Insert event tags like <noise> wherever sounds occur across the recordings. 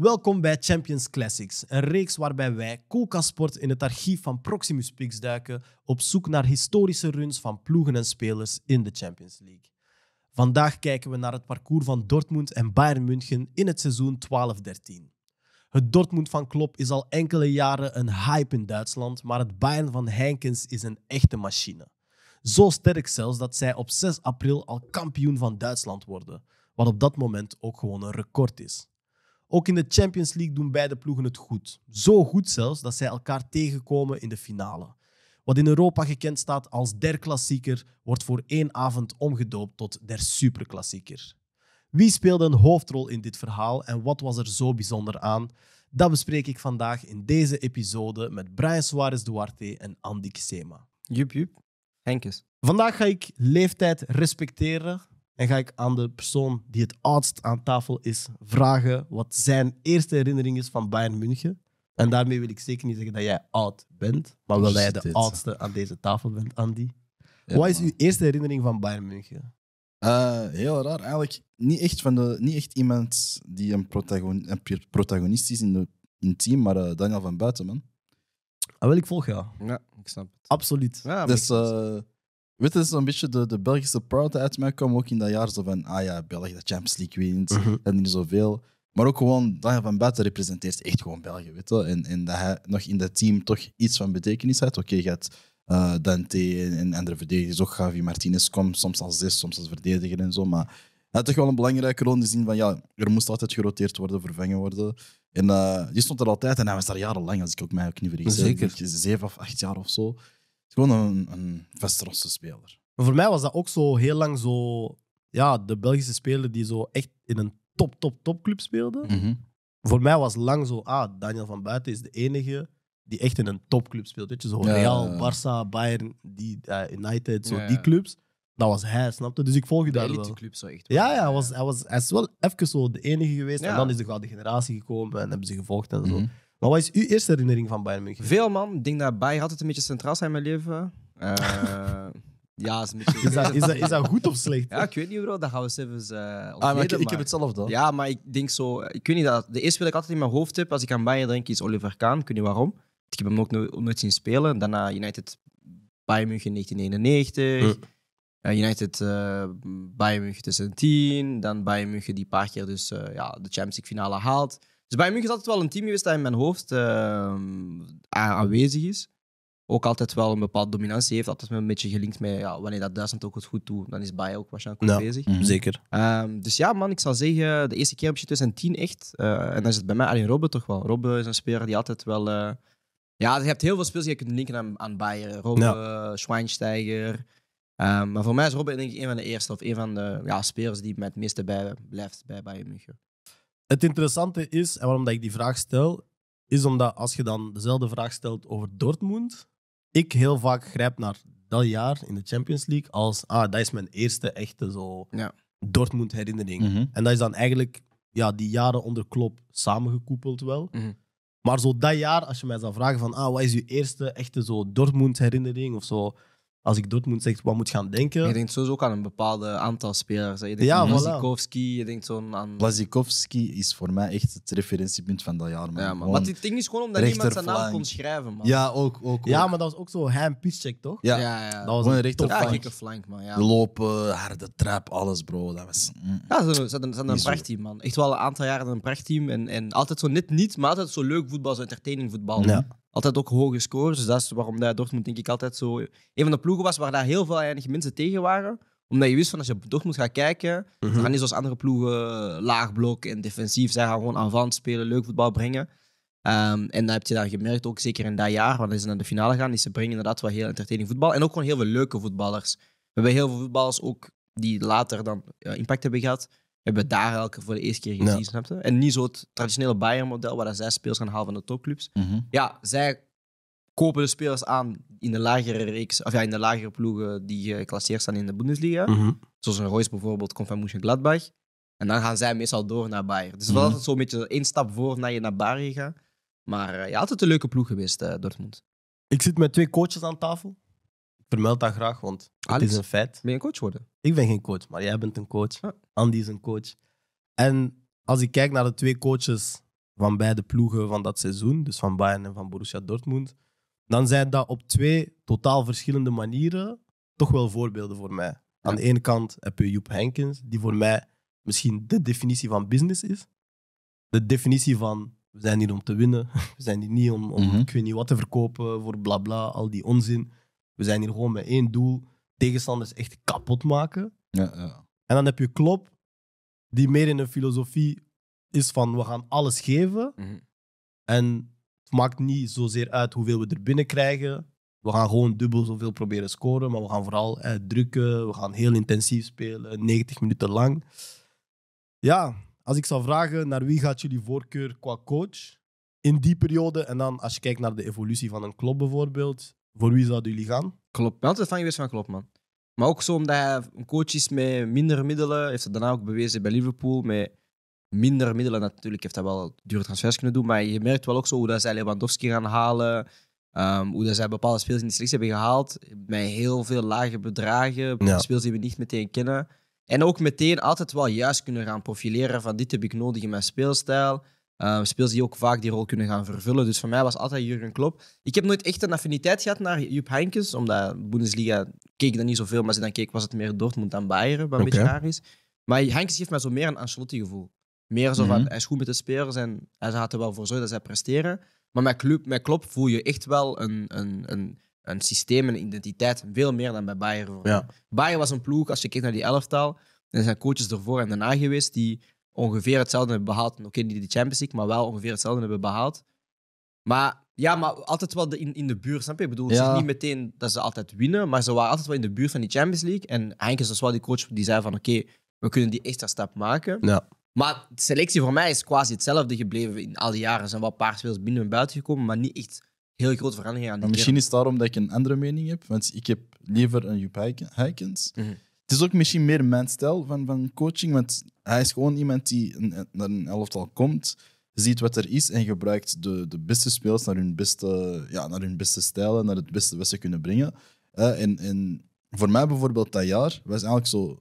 Welkom bij Champions Classics, een reeks waarbij wij Coca-Sport in het archief van Proximus Pix duiken op zoek naar historische runs van ploegen en spelers in de Champions League. Vandaag kijken we naar het parcours van Dortmund en Bayern München in het seizoen 12-13. Het Dortmund van Klopp is al enkele jaren een hype in Duitsland, maar het Bayern van Heinkens is een echte machine. Zo sterk zelfs dat zij op 6 april al kampioen van Duitsland worden, wat op dat moment ook gewoon een record is. Ook in de Champions League doen beide ploegen het goed. Zo goed zelfs dat zij elkaar tegenkomen in de finale. Wat in Europa gekend staat als der klassieker, wordt voor één avond omgedoopt tot der superklassieker. Wie speelde een hoofdrol in dit verhaal en wat was er zo bijzonder aan? Dat bespreek ik vandaag in deze episode met Brian Suarez Duarte en Andy Sema. Jup, jup. Henkes. Vandaag ga ik leeftijd respecteren, en ga ik aan de persoon die het oudst aan tafel is vragen wat zijn eerste herinnering is van Bayern München. En daarmee wil ik zeker niet zeggen dat jij oud bent, maar wel dat jij de oudste aan deze tafel bent, Andy. wat is uw eerste herinnering van Bayern München? Eh, heel raar. Eigenlijk niet echt, van de, niet echt iemand die een, protagon, protagonist is in, de, in het team, maar uh, Daniel van Buitenman. Ah, wel, ik volg Ja. ja, ik snap het. Absoluut. Ja, dus, eh, Weet je, een beetje de, de Belgische proud uit mij kwam ook in dat jaar. Zo van, ah ja, België de Champions League wint, uh mhm. en niet zoveel. Maar ook gewoon, dat van buiten representeert echt gewoon België, weet je. En, en dat hij nog in dat team toch iets van betekenis had. Oké, je hebt eh, Dante en, en, andere verdedigers, ook Gavi Martinez, komt soms als zes, soms als verdediger en zo. Maar hij had toch wel een belangrijke rol in de zin van, ja, er moest altijd geroteerd worden, vervangen worden. En eh, die stond er altijd en hij was daar jarenlang, als ik ook mij ook niet vergis. Zeker. Zeven of acht jaar of zo gewoon een, een speler. Maar voor mij was dat ook zo heel lang zo. Ja, de Belgische speler die zo echt in een top, top, topclub speelde. Mhm. Voor mij was lang zo. Ah, Daniel van Buiten is de enige die echt in een topclub speelt. Weet je, zo Real, Barça, Bayern, die, eh, United, zo die clubs. Dat was hij, snapte? Dus ik volgde daar wel. club zo echt. Ja, ja, hij, was, hij, was, hij is wel even zo de enige geweest. En dan is de generatie gekomen en hebben ze gevolgd en zo. Mhm. Maar wat is uw eerste herinnering van Bayern München? Veel man, ik denk dat Bayern altijd een beetje centraal zijn in mijn leven. Eh <laughs> Ja, is, een beetje... is, dat, is, goed of slecht? Ja, ik weet niet, bro. Dat gaan we eens even. Uh, ah, ik, heb het zelf dan. Ja, maar ik denk zo. Eh, ik weet niet dat. De eerste wat ik altijd in mijn hoofd heb als ik aan Bayern denk is Oliver Kahn. Ik weet niet waarom. Ik heb hem ook nooit, zien spelen. Daarna United Bayern München 1991. Hm. Huh. Eh, United uh, Bayern München 2010. Dan Bayern München die een paar keer dus, ja, de Champions League finale haalt. Dus Bayern München is altijd wel een team geweest dat in mijn hoofd eh, aanwezig is. Ook altijd wel een bepaalde dominantie heeft. Altijd een beetje gelinkt met ja, wanneer dat Duitsland ook goed doet, dan is Bayern ook waarschijnlijk goed bezig. Mhm. zeker. Ehm, dus ja, man, ik zou zeggen, de eerste keer op je 2010 echt. Uh, en dan is het bij mij alleen Robben toch wel. Robben is een speler die altijd wel. Eh, ja, je hebt heel veel spelers die je kunt linken aan, Bayern. Robben, Schweinsteiger. Ehm, maar voor mij is Robben denk ik een van de eerste of een van de ja, spelers die met het meeste bij blijft bij Bayern München. Het interessante is, en waarom dat ik die vraag stel, is omdat als je dan dezelfde vraag stelt over Dortmund, ik heel vaak grijp naar dat jaar in de Champions League als, ah, dat is mijn eerste echte zo Dortmund-herinnering. Mhm. En dat is dan eigenlijk ja, die jaren onder Klopp samengekoepeld wel. Mhm. Maar zo dat jaar, als je mij zou vragen van, ah, wat is je eerste echte zo Dortmund-herinnering of zo, als ik Dortmund zeg, wat moet gaan denken. Je denkt sowieso ook aan een bepaalde aantal spelers. Je ja, Blazikowski, je denkt zo'n aan... is voor mij echt het referentiepunt van dat jaar. Man. Ja, maar het ding is gewoon omdat niemand zijn naam kon schrijven. Man. Ja, ook, ook, Ja, maar dat was ook zo heim pitch check, toch? Ja, ja, ja. dat was een rechterflank. flank, man. Ja. lopen, harde trap, alles, bro. Dat was... Mm. Ja, ze zijn, ze een prachtteam, man. Echt wel een aantal jaren een prachtteam. En, en altijd zo net niet, maar altijd zo leuk voetbal, zo entertaining voetbal. Ja altijd ook hoge scores. Dus dat is waarom dat Dortmund denk ik altijd zo... Een van de ploegen was waar daar heel veel eindige mensen tegen waren. Omdat je wist van als je op Dortmund gaat kijken, mm -hmm. gaan niet zoals andere ploegen eh, laag blok en defensief. Zij gaan gewoon aanvallend spelen, leuk voetbal brengen. Ehm, en dat heb je daar gemerkt, ook zeker in dat jaar, wanneer ze naar de finale gaan, is ze brengen inderdaad wel heel entertaining voetbal. En ook gewoon heel veel leuke voetballers. We hebben heel veel voetballers ook die later dan eh, impact hebben gehad hebben daar elke voor de eerste keer gezien, snapte? En niet zo het traditionele Bayern-model, waar zij spelers gaan halen van de topclubs. Mhm. Ja, zij kopen de spelers aan in de lagere reeks, of ja, in de lagere ploegen die geclasseerd staan in de Bundesliga. Mhm. Zoals een Royce bijvoorbeeld komt van Gladbach. En dan gaan zij meestal door naar Bayern. Dus mm wel mhm. altijd zo'n beetje één stap voor naar je naar Bayern gaat. Maar eh, ja, altijd een leuke ploeg geweest, eh, Dortmund. Ik zit met twee coaches aan tafel vermeld dat graag, want het is een feit. Ben je een coach geworden. Ik ben geen coach, maar jij bent een coach. Ah. Andy is een coach. En als ik kijk naar de twee coaches van beide ploegen van dat seizoen, dus van Bayern en van Borussia Dortmund, dan zijn dat op twee totaal verschillende manieren toch wel voorbeelden voor mij. Aan de ene kant heb je Joep Henkens, die voor mij misschien de definitie van business is. De definitie van we zijn hier om te winnen, <laughs> we zijn hier niet om, om mhm. ik weet niet wat te verkopen voor blabla, bla, al die onzin. We zijn hier gewoon met één doel: tegenstanders echt kapot maken. Ja, En dan heb je klop die meer in een filosofie is van we gaan alles geven. Mhm. En het maakt niet zozeer uit hoeveel we er binnen krijgen. We gaan gewoon dubbel zoveel proberen scoren, maar we gaan vooral eh, drukken. We gaan heel intensief spelen, 90 minuten lang. Ja, als ik zou vragen naar wie gaat jullie voorkeur qua coach in die periode en dan als je kijkt naar de evolutie van een klop bijvoorbeeld, voor wie zouden jullie gaan? Klopt. ben altijd fan geweest van klopt man. Maar ook zo omdat hij een coach is met minder middelen. Heeft dat daarna ook bewezen bij Liverpool. Met minder middelen natuurlijk heeft dat wel dure transfers kunnen doen. Maar je merkt wel ook zo hoe dat zij Lewandowski gaan halen. Ehm, hoe dat zij bepaalde spelers in de selectie hebben gehaald. Met heel veel lage bedragen. Ja. Spelers die we niet meteen kennen. En ook meteen altijd wel juist kunnen gaan profileren van dit heb ik nodig in mijn speelstijl. Uh, speels die ook vaak die rol kunnen gaan vervullen. Dus voor mij was altijd Jurgen Klopp. Ik heb nooit echt een affiniteit gehad naar Jupp Heinkens, omdat Bundesliga keek dan niet zoveel, maar je dan keek was het meer Dortmund dan Bayern, wat een beetje raar is. Maar Heinkens geeft mij zo meer een Ancelotti-gevoel. Meer zo van, mhm. hij is goed met de spelers en hij gaat er wel voor zorgen dat zij presteren. Maar met, club, met Klopp voel je echt wel een, een, een, een systeem, een identiteit, veel meer dan bij Bayern. Ja. Bayern was een ploeg, als je kijkt naar die elftal, er zijn coaches ervoor en daarna geweest die ongeveer hetzelfde hebben behaald. Oké, okay, niet de Champions League, maar wel ongeveer hetzelfde hebben behaald. Maar ja, maar altijd wel in, in de buurt, snap je? Ik bedoel, het is niet meteen dat ze altijd winnen, maar ze waren altijd wel in de buurt van die Champions League. En Henk is dus wel die coach die zei van, oké, we kunnen die extra stap maken. Ja. Maar de selectie voor mij is quasi hetzelfde gebleven in al die jaren. Er zijn wel een paar spelers binnen en buiten gekomen, maar niet echt heel grote veranderingen aan die Misschien is het daarom dat ik een andere mening heb, want ik heb liever een Joep Heikens. Mhm. Het is ook misschien meer mijn stijl van, van coaching, want hij is gewoon iemand die naar een elftal komt, ziet wat er is en gebruikt de, de beste speels naar hun beste, ja, naar hun beste stijlen, naar het beste wat ze kunnen brengen. Eh, en, en voor mij bijvoorbeeld dat jaar was eigenlijk zo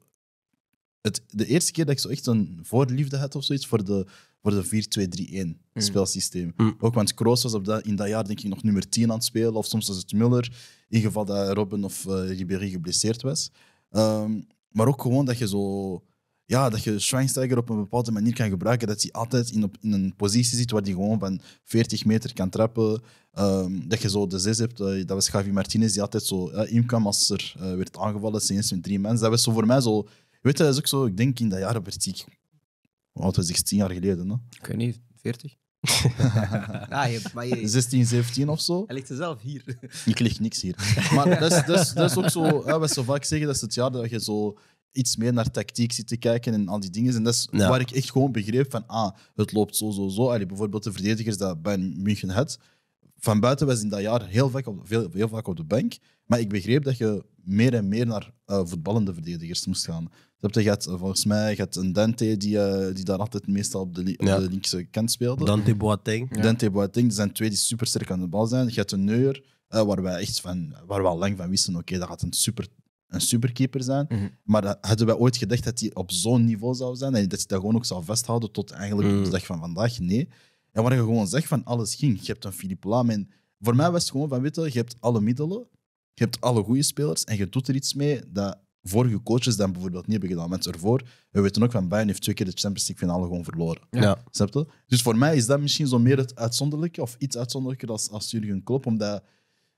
het, de eerste keer dat ik zo echt een voorliefde had of zoiets voor de, voor de 4-2-3-1 mm. speelsysteem. Mm. Ook want Kroos was op dat, in dat jaar denk ik nog nummer 10 aan het spelen, of soms was het Muller, in geval dat Robin of uh, Ribéry geblesseerd was. Ehm, maar ook gewoon dat je zo ja, dat je Schweinsteiger op een bepaalde manier kan gebruiken. Dat hij altijd in, op, in een positie zit waar hij gewoon van 40 meter kan trappen. Ehm, dat je zo de zes hebt. Eh, dat was Javi Martinez die altijd zo ja, inkwam als er eh, werd aangevallen. Sinds met drie mensen. Dat was zo voor mij zo. Weet je, dat is ook zo. Ik denk in dat jaar werd ik. Wat was ik? Tien jaar geleden. Hè? Ik weet niet, 40? <laughs> maar 16, 17 of zo. Hij ligt er zelf hier. Ik ligt niks hier. Maar dat is, dat is, ook zo, Ja, wat zo vaak zeggen, dat is het jaar dat je zo iets meer naar tactiek zitten te kijken en al die dingen. En dat is waar ik echt gewoon begreep van, ah, het loopt zo, zo, zo. Allee, bijvoorbeeld de verdedigers dat Bayern München had. Van buiten was in dat jaar heel vaak, op, veel, heel vaak op de bank. Maar ik begreep dat je meer en meer naar eh, voetballende verdedigers moest gaan. Eh, je had, volgens mij hebt een Dante die, eh, die daar altijd meestal op de, op de linkse kant speelde. Dante Boateng. Dante Boateng. Er zijn twee die super sterk aan de bal zijn. Je hebt een Neuer, waar wij echt van, waar we al lang van wisten, oké, dat gaat een super een superkeeper zijn. Mhm. Maar dat, hadden wij ooit gedacht dat hij op zo'n niveau zou zijn en dat hij dat gewoon ook zou vasthouden tot eigenlijk de mhm. dag van vandaag? Nee. En waar je gewoon zegt van alles ging. Je hebt een Philippe Lam. voor mij was het gewoon van, weet je, hebt alle middelen, je hebt alle goede spelers en je doet er iets mee dat vorige coaches dan bijvoorbeeld niet hebben gedaan. Mensen ervoor, we weten ook van Bayern heeft twee keer de Champions League finale gewoon verloren. Ja. Dus voor mij is dat misschien zo meer het uitzonderlijke of iets uitzonderlijker als, als Jurgen Klopp, omdat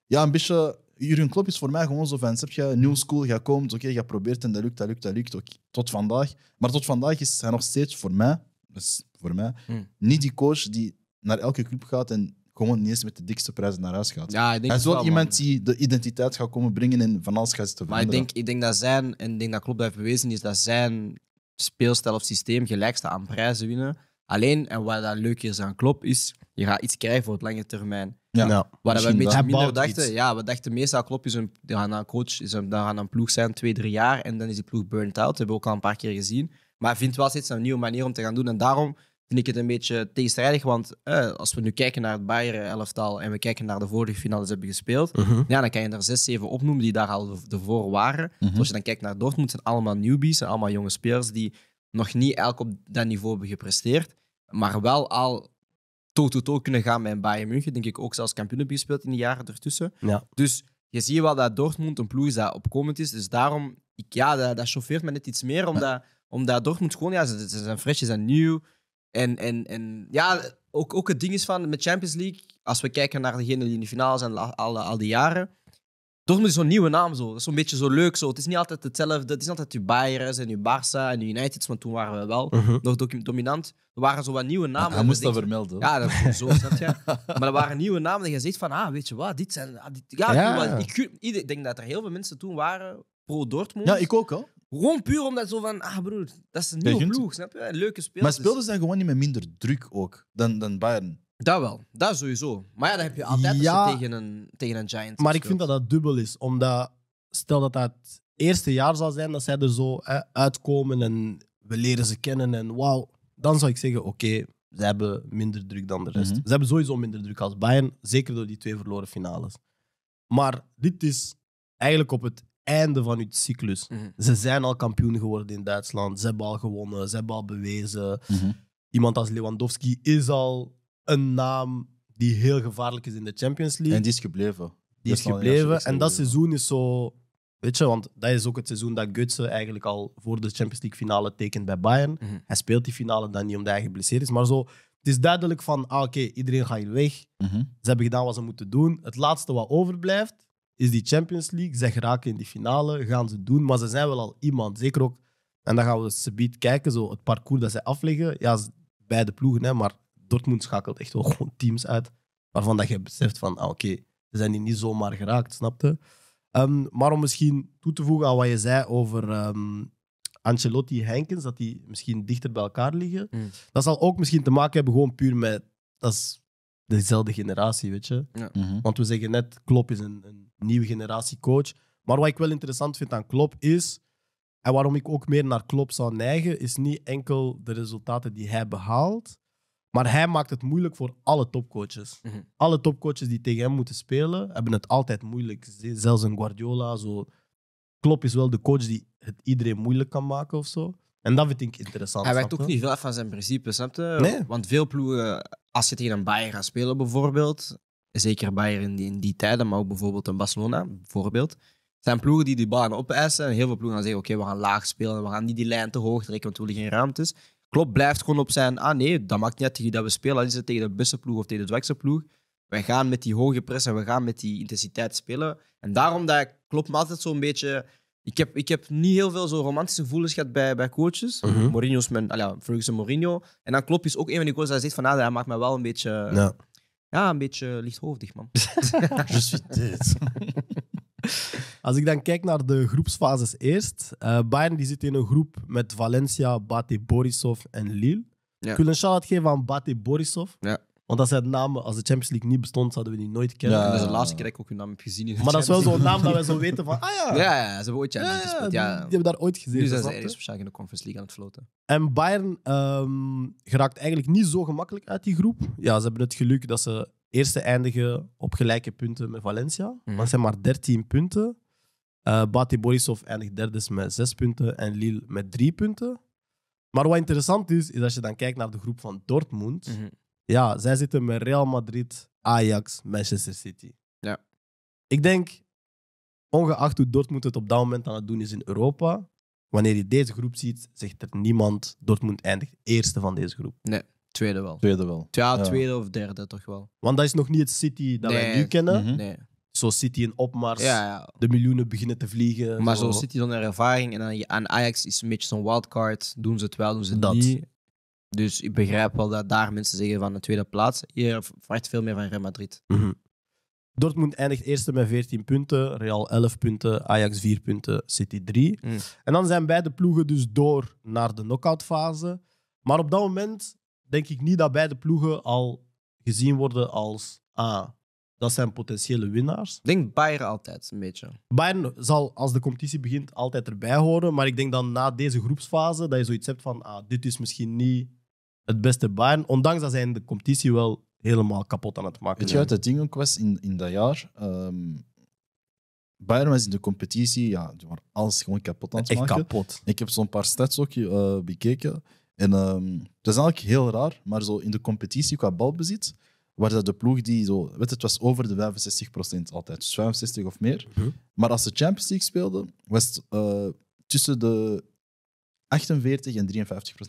ja, een beetje Jurgen Klopp is voor mij gewoon zo van, heb je new school, je komt, oké, okay, je probeert en dat lukt, dat lukt, dat lukt, okay, tot vandaag. Maar tot vandaag is hij nog steeds voor mij, dus voor mij, hmm. niet die coach die naar elke club gaat en gewoon niet eens met de dikste prijzen naar huis gaat. Ja, ik denk hij is wel, iemand die de identiteit gaat komen brengen en van alles gaat te veranderen. Maar ik denk, ik denk dat zijn, en ik denk dat Klopp heeft bewezen, is dat zijn speelstijl of systeem gelijk staat aan prijzen winnen. Alleen, en wat dat leuk is aan klop, is je gaat iets krijgen voor het lange termijn. Ja. ja. Waar we een beetje minder dachten. Ja, we dachten meestal klopt, is een, ja, een coach is dan gaan een ploeg zijn, twee, drie jaar. En dan is die ploeg burnt out. Dat hebben we ook al een paar keer gezien. Maar vindt wel steeds een nieuwe manier om te gaan doen. En daarom vind ik het een beetje tegenstrijdig. Want eh, als we nu kijken naar het Bayern-elftal en we kijken naar de vorige finales hebben gespeeld, mhm. ja, dan kan je er zes, zeven opnoemen die daar al ervoor waren. Mhm. Dus als je dan kijkt naar Dortmund, zijn allemaal newbies, zijn allemaal jonge spelers die nog niet elk op dat niveau hebben gepresteerd, maar wel al toe toe kunnen gaan met Bayern München. Denk ik ook zelfs kampioen hebben gespeeld in de jaren ertussen. Ja. Dus je ziet wel dat Dortmund een ploeg is dat opkomend is. Dus daarom, ik, ja, dat, chauffeert me net iets meer. Omdat, omdat Dortmund gewoon, ja, ze, zijn fresh, ze zijn nieuw. En, en, en ja, ook, ook het ding is van met Champions League, als we kijken naar degenen die in de finale zijn al, al die jaren, Dortmund is zo'n nieuwe naam. Zo. Dat is zo'n beetje zo leuk. Zo. Het is niet altijd hetzelfde. Het is altijd je Bayern en je Barça en je Uniteds. Want toen waren we wel mhm. nog dominant. Er waren zo wat nieuwe ah, namen. Hij moest dat vermelden. Ja, dat is zo, snap je. <laughs> Maar er waren nieuwe namen. En je zegt van, ah, weet je wat, dit zijn... Ah, ja, Ik, denk dat er heel veel mensen toen waren pro-Dortmund. Ja, ik ook al. Gewoon puur omdat zo van, ah broer, dat is een nieuwe ploeg, snap je? Een leuke speel. Maar speelden ze dan gewoon niet met minder druk ook dan, dan Bayern? Dat wel, dat sowieso. Maar ja, dat heb je altijd dus tegen een, tegen een Giant Maar ik vind dat dat dubbel is. Omdat, stel dat dat het eerste jaar zal zijn dat zij er zo uitkomen en we leren ze kennen en wauw. Dan zou ik zeggen, oké, ze hebben minder druk dan de rest. Mhm. Ze hebben sowieso minder druk als Bayern, zeker door die twee verloren finales. Maar dit is eigenlijk op het einde van hun cyclus. Mhm. Ze zijn al kampioen geworden in Duitsland. Ze hebben al gewonnen, ze hebben al bewezen. Mhm. Iemand als Lewandowski is al een naam die heel gevaarlijk is in de Champions League. En die is gebleven. Die is, gebleven. En dat seizoen is zo. Weet je, want dat is ook het seizoen dat Gutsen eigenlijk al voor de Champions League finale tekent bij Bayern. Mhm. Hij speelt die finale dan niet omdat hij geblesseerd is. Maar zo, het is duidelijk van, ah, oké, iedereen gaat hier weg. Mhm. Ze hebben gedaan wat ze moeten doen. Het laatste wat overblijft is die Champions League. Ze geraken in die finale, gaan ze doen. Maar ze zijn wel al iemand. Zeker ook, en dan gaan we subiet kijken, zo het parcours dat zij afleggen. Ja, beide ploegen, hè, maar Dortmund schakelt echt wel <laughs> gewoon teams uit waarvan dat je beseft van, ah, oké, ze zijn hier niet zomaar geraakt, snapte? Um, maar om misschien toe te voegen aan wat je zei over um, Ancelotti Henkens, dat die misschien dichter bij elkaar liggen. Mm. Dat zal ook misschien te maken hebben gewoon puur met... Dat is dezelfde generatie, weet je. Ja. Mhm. Want we zeggen net, Klopp is een, een, nieuwe generatie coach. Maar wat ik wel interessant vind aan Klopp is... En waarom ik ook meer naar Klopp zou neigen, is niet enkel de resultaten die hij behaalt, maar hij maakt het moeilijk voor alle topcoaches. Mhm. Alle topcoaches die tegen hem moeten spelen, hebben het altijd moeilijk. Zelfs een Guardiola. Zo. Klopp is wel de coach die het iedereen moeilijk kan maken of zo. En dat vind ik interessant. Hij werkt ook niet veel van zijn principes, Want veel ploegen, als je tegen een Bayern gaat spelen bijvoorbeeld, zeker Bayern in die, tijden, maar ook bijvoorbeeld een Barcelona, bijvoorbeeld, zijn ploegen die die bal gaan opeisen. En heel veel ploegen gaan zeggen, oké, we gaan laag spelen, we gaan niet die lijn te hoog trekken, want we willen geen ruimtes. Klopt blijft gewoon op zijn. Ah nee, dat maakt niet uit tegen dat we spelen. Al is het tegen de bussenploeg ploeg of tegen de zwakste ploeg. Wij gaan met die hoge press en we gaan met die intensiteit spelen. En daarom dat klopt me altijd zo'n beetje. Ik heb, ik heb niet heel veel zo romantische gevoelens gehad bij, bij coaches. Mm -hmm. Mourinho's men, ja, Ferguson Mourinho. En dan Klop is ook een van die coaches die zegt van, nou, dat maakt mij wel een beetje, ja. ja een beetje lichthoofdig, man. <laughs> <laughs> Je suis dit. Als ik dan kijk naar de groepsfases eerst. Eh, Bayern die zit in een groep met Valencia, Bate Borisov en Lille. Ja. Ik wil een shout-out geven aan Bate Borisov. Ja. Want dat zijn namen, als de Champions League niet bestond, zouden we die nooit kennen. Ja, dat is de laatste keer dat ik ook hun naam heb gezien. In maar dat is wel zo'n naam dat wij zo weten van, <laughs> ah ja. Ja, ja ze hebben ooit Champions League Ja, ja. Die, hebben daar ooit gezien. Nu zijn ze ergens waarschijnlijk in de Conference League aan het floten. En Bayern um, geraakt eigenlijk niet zo gemakkelijk uit die groep. Ja, ze hebben het geluk dat ze eerste eindigen op gelijke punten met Valencia. Want mhm. ze het zijn maar 13 punten. Uh, Bati Borisov eindigt derde met zes punten en Lille met drie punten. Maar wat interessant is, is als je dan kijkt naar de groep van Dortmund. Mhm. Ja, zij zitten met Real Madrid, Ajax, Manchester City. Ja. Ik denk, ongeacht hoe Dortmund het op dat moment aan het doen is in Europa, wanneer je deze groep ziet, zegt er niemand Dortmund eindigt eerste van deze groep. Nee, tweede wel. Tweede wel. Ja, tweede of derde toch wel. Want dat is nog niet het City dat wij nu kennen. Mhm. Nee. Zo City in opmars, de miljoenen beginnen te vliegen. Maar zo zit hij dan in ervaring en aan, Ajax is een beetje zo'n wildcard. Doen ze het wel, doen ze Dat. niet. Dus ik begrijp wel dat daar mensen zeggen van de tweede plaats. Je verwacht veel meer van Real Madrid. Mhm. Dortmund eindigt eerste met 14 punten, Real 11 punten, Ajax 4 punten, City 3. Mm. En dan zijn beide ploegen dus door naar de knock-outfase. Maar op dat moment denk ik niet dat beide ploegen al gezien worden als a dat zijn potentiële winnaars. Ik denk Bayern altijd een beetje. Bayern zal als de competitie begint altijd erbij horen. Maar ik denk dan na deze groepsfase dat je zoiets hebt van ah, dit is misschien niet het beste Bayern. Ondanks dat zij in de competitie wel helemaal kapot aan het maken Weet je wat het ding ook was in, in dat jaar? Um, Bayern was in de competitie, ja, die waren alles gewoon kapot aan het Echt maken. kapot. Ik heb zo'n paar stats ook eh, bekeken. En ehm, dat is eigenlijk heel raar, maar zo in de competitie qua balbezit waar dat de ploeg die zo, weet het was over de 65% altijd, dus 65 of meer. Mhm. Maar als ze Champions League speelden, was het eh, tussen de 48 en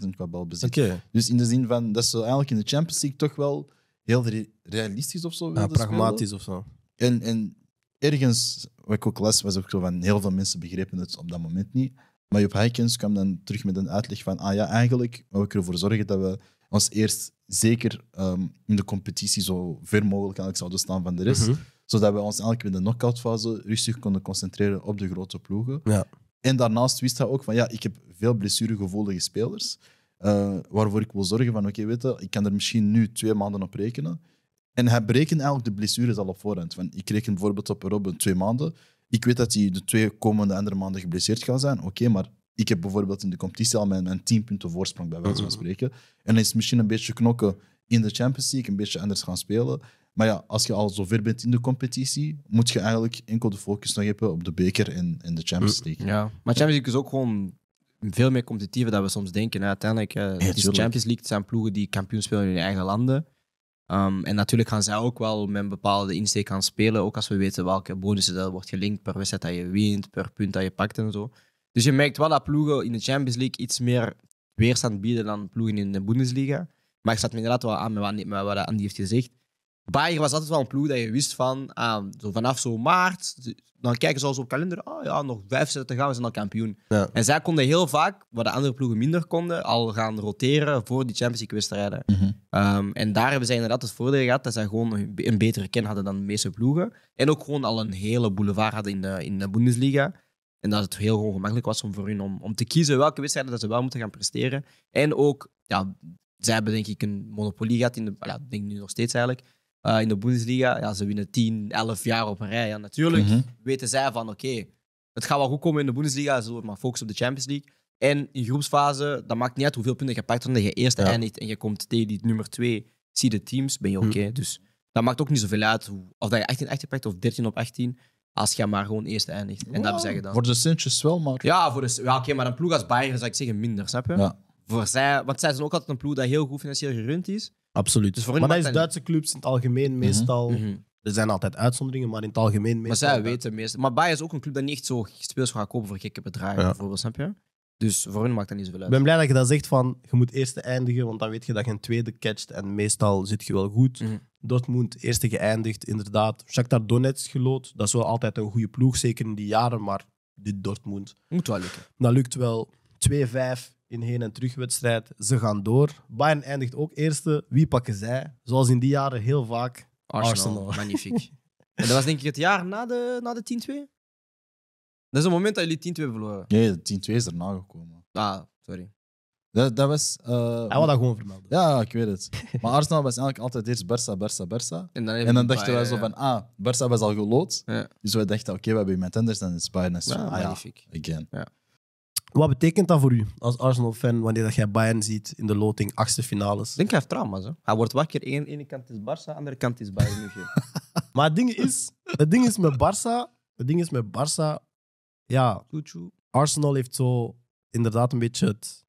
53% qua balbezit. Okay. Dus in de zin van dat ze eigenlijk in de Champions League toch wel heel realistisch of zo ja, pragmatisch of zo. En, en ergens, wat ik ook was ook zo van heel veel mensen begrepen het op dat moment niet. Maar Job Heikens kwam dan terug met een uitleg van, ah ja, eigenlijk wil ik ervoor zorgen dat we als eerst zeker ehm, in de competitie zo ver mogelijk eigenlijk zouden staan van de rest. Mhm. Zodat we ons eigenlijk in de knock-outfase rustig konden concentreren op de grote ploegen. Ja. En daarnaast wist hij ook van ja, ik heb veel blessuregevoelige spelers. Eh, waarvoor ik wil zorgen van oké, weet je, ik kan er misschien nu twee maanden op rekenen. En hij berekent eigenlijk de blessures al op voorhand. Van ik reken bijvoorbeeld op Robben twee maanden. Ik weet dat hij de twee komende andere maanden geblesseerd gaat zijn. Oké, maar ik heb bijvoorbeeld in de competitie al mijn, mijn 10 punten voorsprong, bij wijze van mhm. spreken. En is misschien een beetje knokken in de Champions League, een beetje anders gaan spelen. Maar ja, als je al zover bent in de competitie, moet je eigenlijk enkel de focus nog hebben op de beker en, de Champions mm, League. Ja, maar Champions League is ook gewoon veel meer competitiever dan we soms denken. Uiteindelijk, de eh, Champions League zijn ploegen die kampioen spelen in hun eigen landen. Ehm, en natuurlijk gaan zij ook wel met een bepaalde insteek gaan spelen, ook als we weten welke bonussen er wordt gelinkt per wedstrijd dat je wint, per punt dat je pakt en zo. Dus je merkt wel dat ploegen in de Champions League iets meer weerstand bieden dan ploegen in de Bundesliga. Maar ik zat me inderdaad wel aan met wat, met wat Andy heeft gezegd. Bayern was altijd wel een ploeg dat je wist van, ehm, zo vanaf zo maart, dan kijken ze al zo op kalender, oh ja, nog vijf zetten gaan, we zijn al kampioen. En zij konden heel vaak, wat de andere ploegen minder konden, al gaan roteren voor die Champions League-wedstrijden. Mhm. Ehm, en daar hebben zij inderdaad het voordeel gehad dat zij gewoon een betere ken hadden dan de meeste ploegen. En ook gewoon al een hele boulevard hadden in de, in de Bundesliga. En dat het heel ongemakkelijk was om voor hun om, om te kiezen welke wedstrijden dat ze wel moeten gaan presteren. En ook, ja, zij hebben denk ik een monopolie gehad, in de, ja, denk nu nog steeds eigenlijk, eh, in de Bundesliga. Ja, ze winnen 10, 11 jaar op een rij. Ja, natuurlijk mhm. weten zij van oké, het gaat wel goed komen in de Bundesliga, ze maar focussen op de Champions League. En in groepsfase, dat maakt niet uit hoeveel punten je pakt, omdat je eerst eindigt en je komt tegen die nummer 2, zie de teams, ben je oké. Mhm. Dus dat maakt ook niet zoveel uit of dat je 18 een pakt of 13 op 18. Als je maar gewoon eerst eindigt. En dat zeggen dan Voor de centjes wel, maar... Ja, voor de, ja oké, maar een ploeg als Bayern zou ik zeggen minder, snap je? Ja. Voor zij, want zij zijn ook altijd een ploeg dat heel goed financieel gerund is. Absoluut. Dus maar dat is Duitse clubs in het algemeen mhm. meestal... Mhm. Er zijn altijd uitzonderingen, maar in het algemeen meestal... Maar zij weten meestal... Maar Bayern is ook een club dat niet zo speels gaat kopen voor gekke bedragen, bijvoorbeeld, snap je? Dus voor hun maakt dat niet zoveel uit. Ik ben blij dat je dat zegt van je moet eerst eindigen, want dan weet je dat je een tweede catcht en meestal zit je wel goed. Mm Dortmund, eerste geëindigd, inderdaad. Shakhtar Donetsk geloot. dat is wel altijd een goede ploeg, zeker in die jaren, maar dit Dortmund... Moet wel lukken. Dat lukt wel. 2-5 in heen- en terugwedstrijd. Ze gaan door. Bayern eindigt ook eerste. Wie pakken zij? Zoals in die jaren heel vaak. Arsenal. Magnifiek. <laughs> en dat was denk ik het jaar na de, na de 10-2? Dat is het moment dat jullie 10-2 verloren. Nee, 10-2 is er nagekomen. Ah, sorry. Dat, dat was... Eh, hij wil dat gewoon vermelden. ja, ik weet het. Maar Arsenal was eigenlijk altijd eerst Barça, Barça, Barça. En dan, En dan dachten wij zo van, ah, Barça was al gelood. Ja. Dus wij dachten, oké, we hebben met anders dan het Bayern. is ah, ja, again. again. Wat betekent dat voor u als Arsenal-fan wanneer dat jij Bayern ziet in de loting, achtste finales? Ik denk hij heeft trauma's. Hè. Hij wordt wakker, Eén ene kant is Barça, andere kant is Bayern <laughs> Maar het ding is, het ding is met Barça, het ding is met Barça, ja, Arsenal heeft zo inderdaad een beetje het.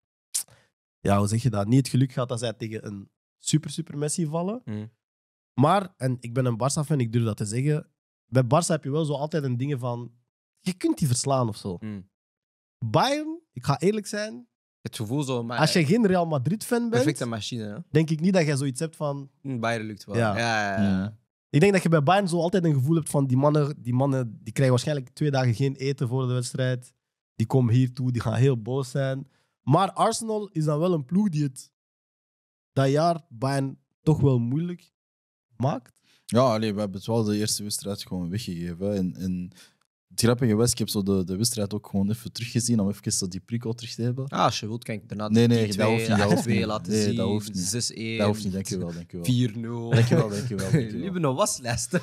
Ja, hoe zeg je dat? Niet het geluk gehad dat zij tegen een super, super Messi vallen. Hm. Maar, en ik ben een Barça-fan, ik durf dat te zeggen. Bij Barça heb je wel zo altijd een ding van. Je kunt die verslaan of zo. Hm. Bayern, ik ga eerlijk zijn. Het gevoel zo, maar... Als je geen Real Madrid-fan bent. Perfecte machine, hè? Denk ik niet dat jij zoiets hebt van. Hm, Bayern lukt wel. Ja. ja, ja, ik denk dat je bij Bayern zo altijd een gevoel hebt van die mannen, die mannen die krijgen waarschijnlijk twee dagen geen eten voor de wedstrijd. Die komen hier toe, die gaan heel boos zijn. Maar Arsenal is dan wel een ploeg die het dat jaar Bayern toch wel moeilijk maakt. Ja, allee, we hebben het wel de eerste wedstrijd gewoon weggegeven. en het grappige was, ik heb zo de, de wedstrijd ook gewoon even teruggezien om even zo die prikkel terug te hebben. Ah, als je wilt, kan ik daarna nee, nee, dat hoeft dat hoeft niet. laten nee, zien. Dat hoeft niet. 6-1. Dat hoeft niet, dankjewel. dankjewel. 4-0. Dankjewel, dankjewel. Jullie <laughs> hebben nog waslijst. <laughs>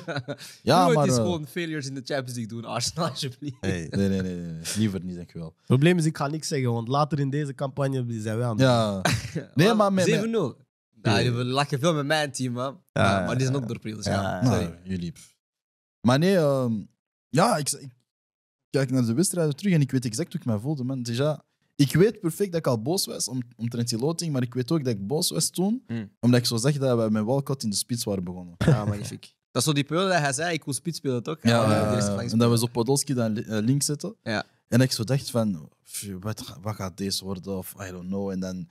ja, <laughs> maar maar... is eh, gewoon failures in de Champions League doen, Arsenal, alsjeblieft. Nee, nee, nee, nee, nee. liever niet, dankjewel. Het probleem is, ik ga niks zeggen, want later in deze campagne zijn we aan Ja. Nee, maar... 7-0. Ja, jullie je veel met mijn team, man. maar die zijn ook door Priels, ja. Nou, jullie. Maar nee, ehm, ja, ik, kijk naar de wedstrijden terug en ik weet exact hoe ik mij voelde. Man. ik weet perfect dat ik al boos was om, omtrent die loting, maar ik weet ook dat ik boos was toen, hmm. omdat ik zo zeg dat we met Walcott in de spits waren begonnen. Ja, ah, magnifiek. Dat is zo die periode dat hij zei, ik wil spits toch? Ja, en dat we zo Podolski dan eh, links zetten. Ja. En ik zo dacht van, wat, wat gaat deze worden? Of I don't know. En dan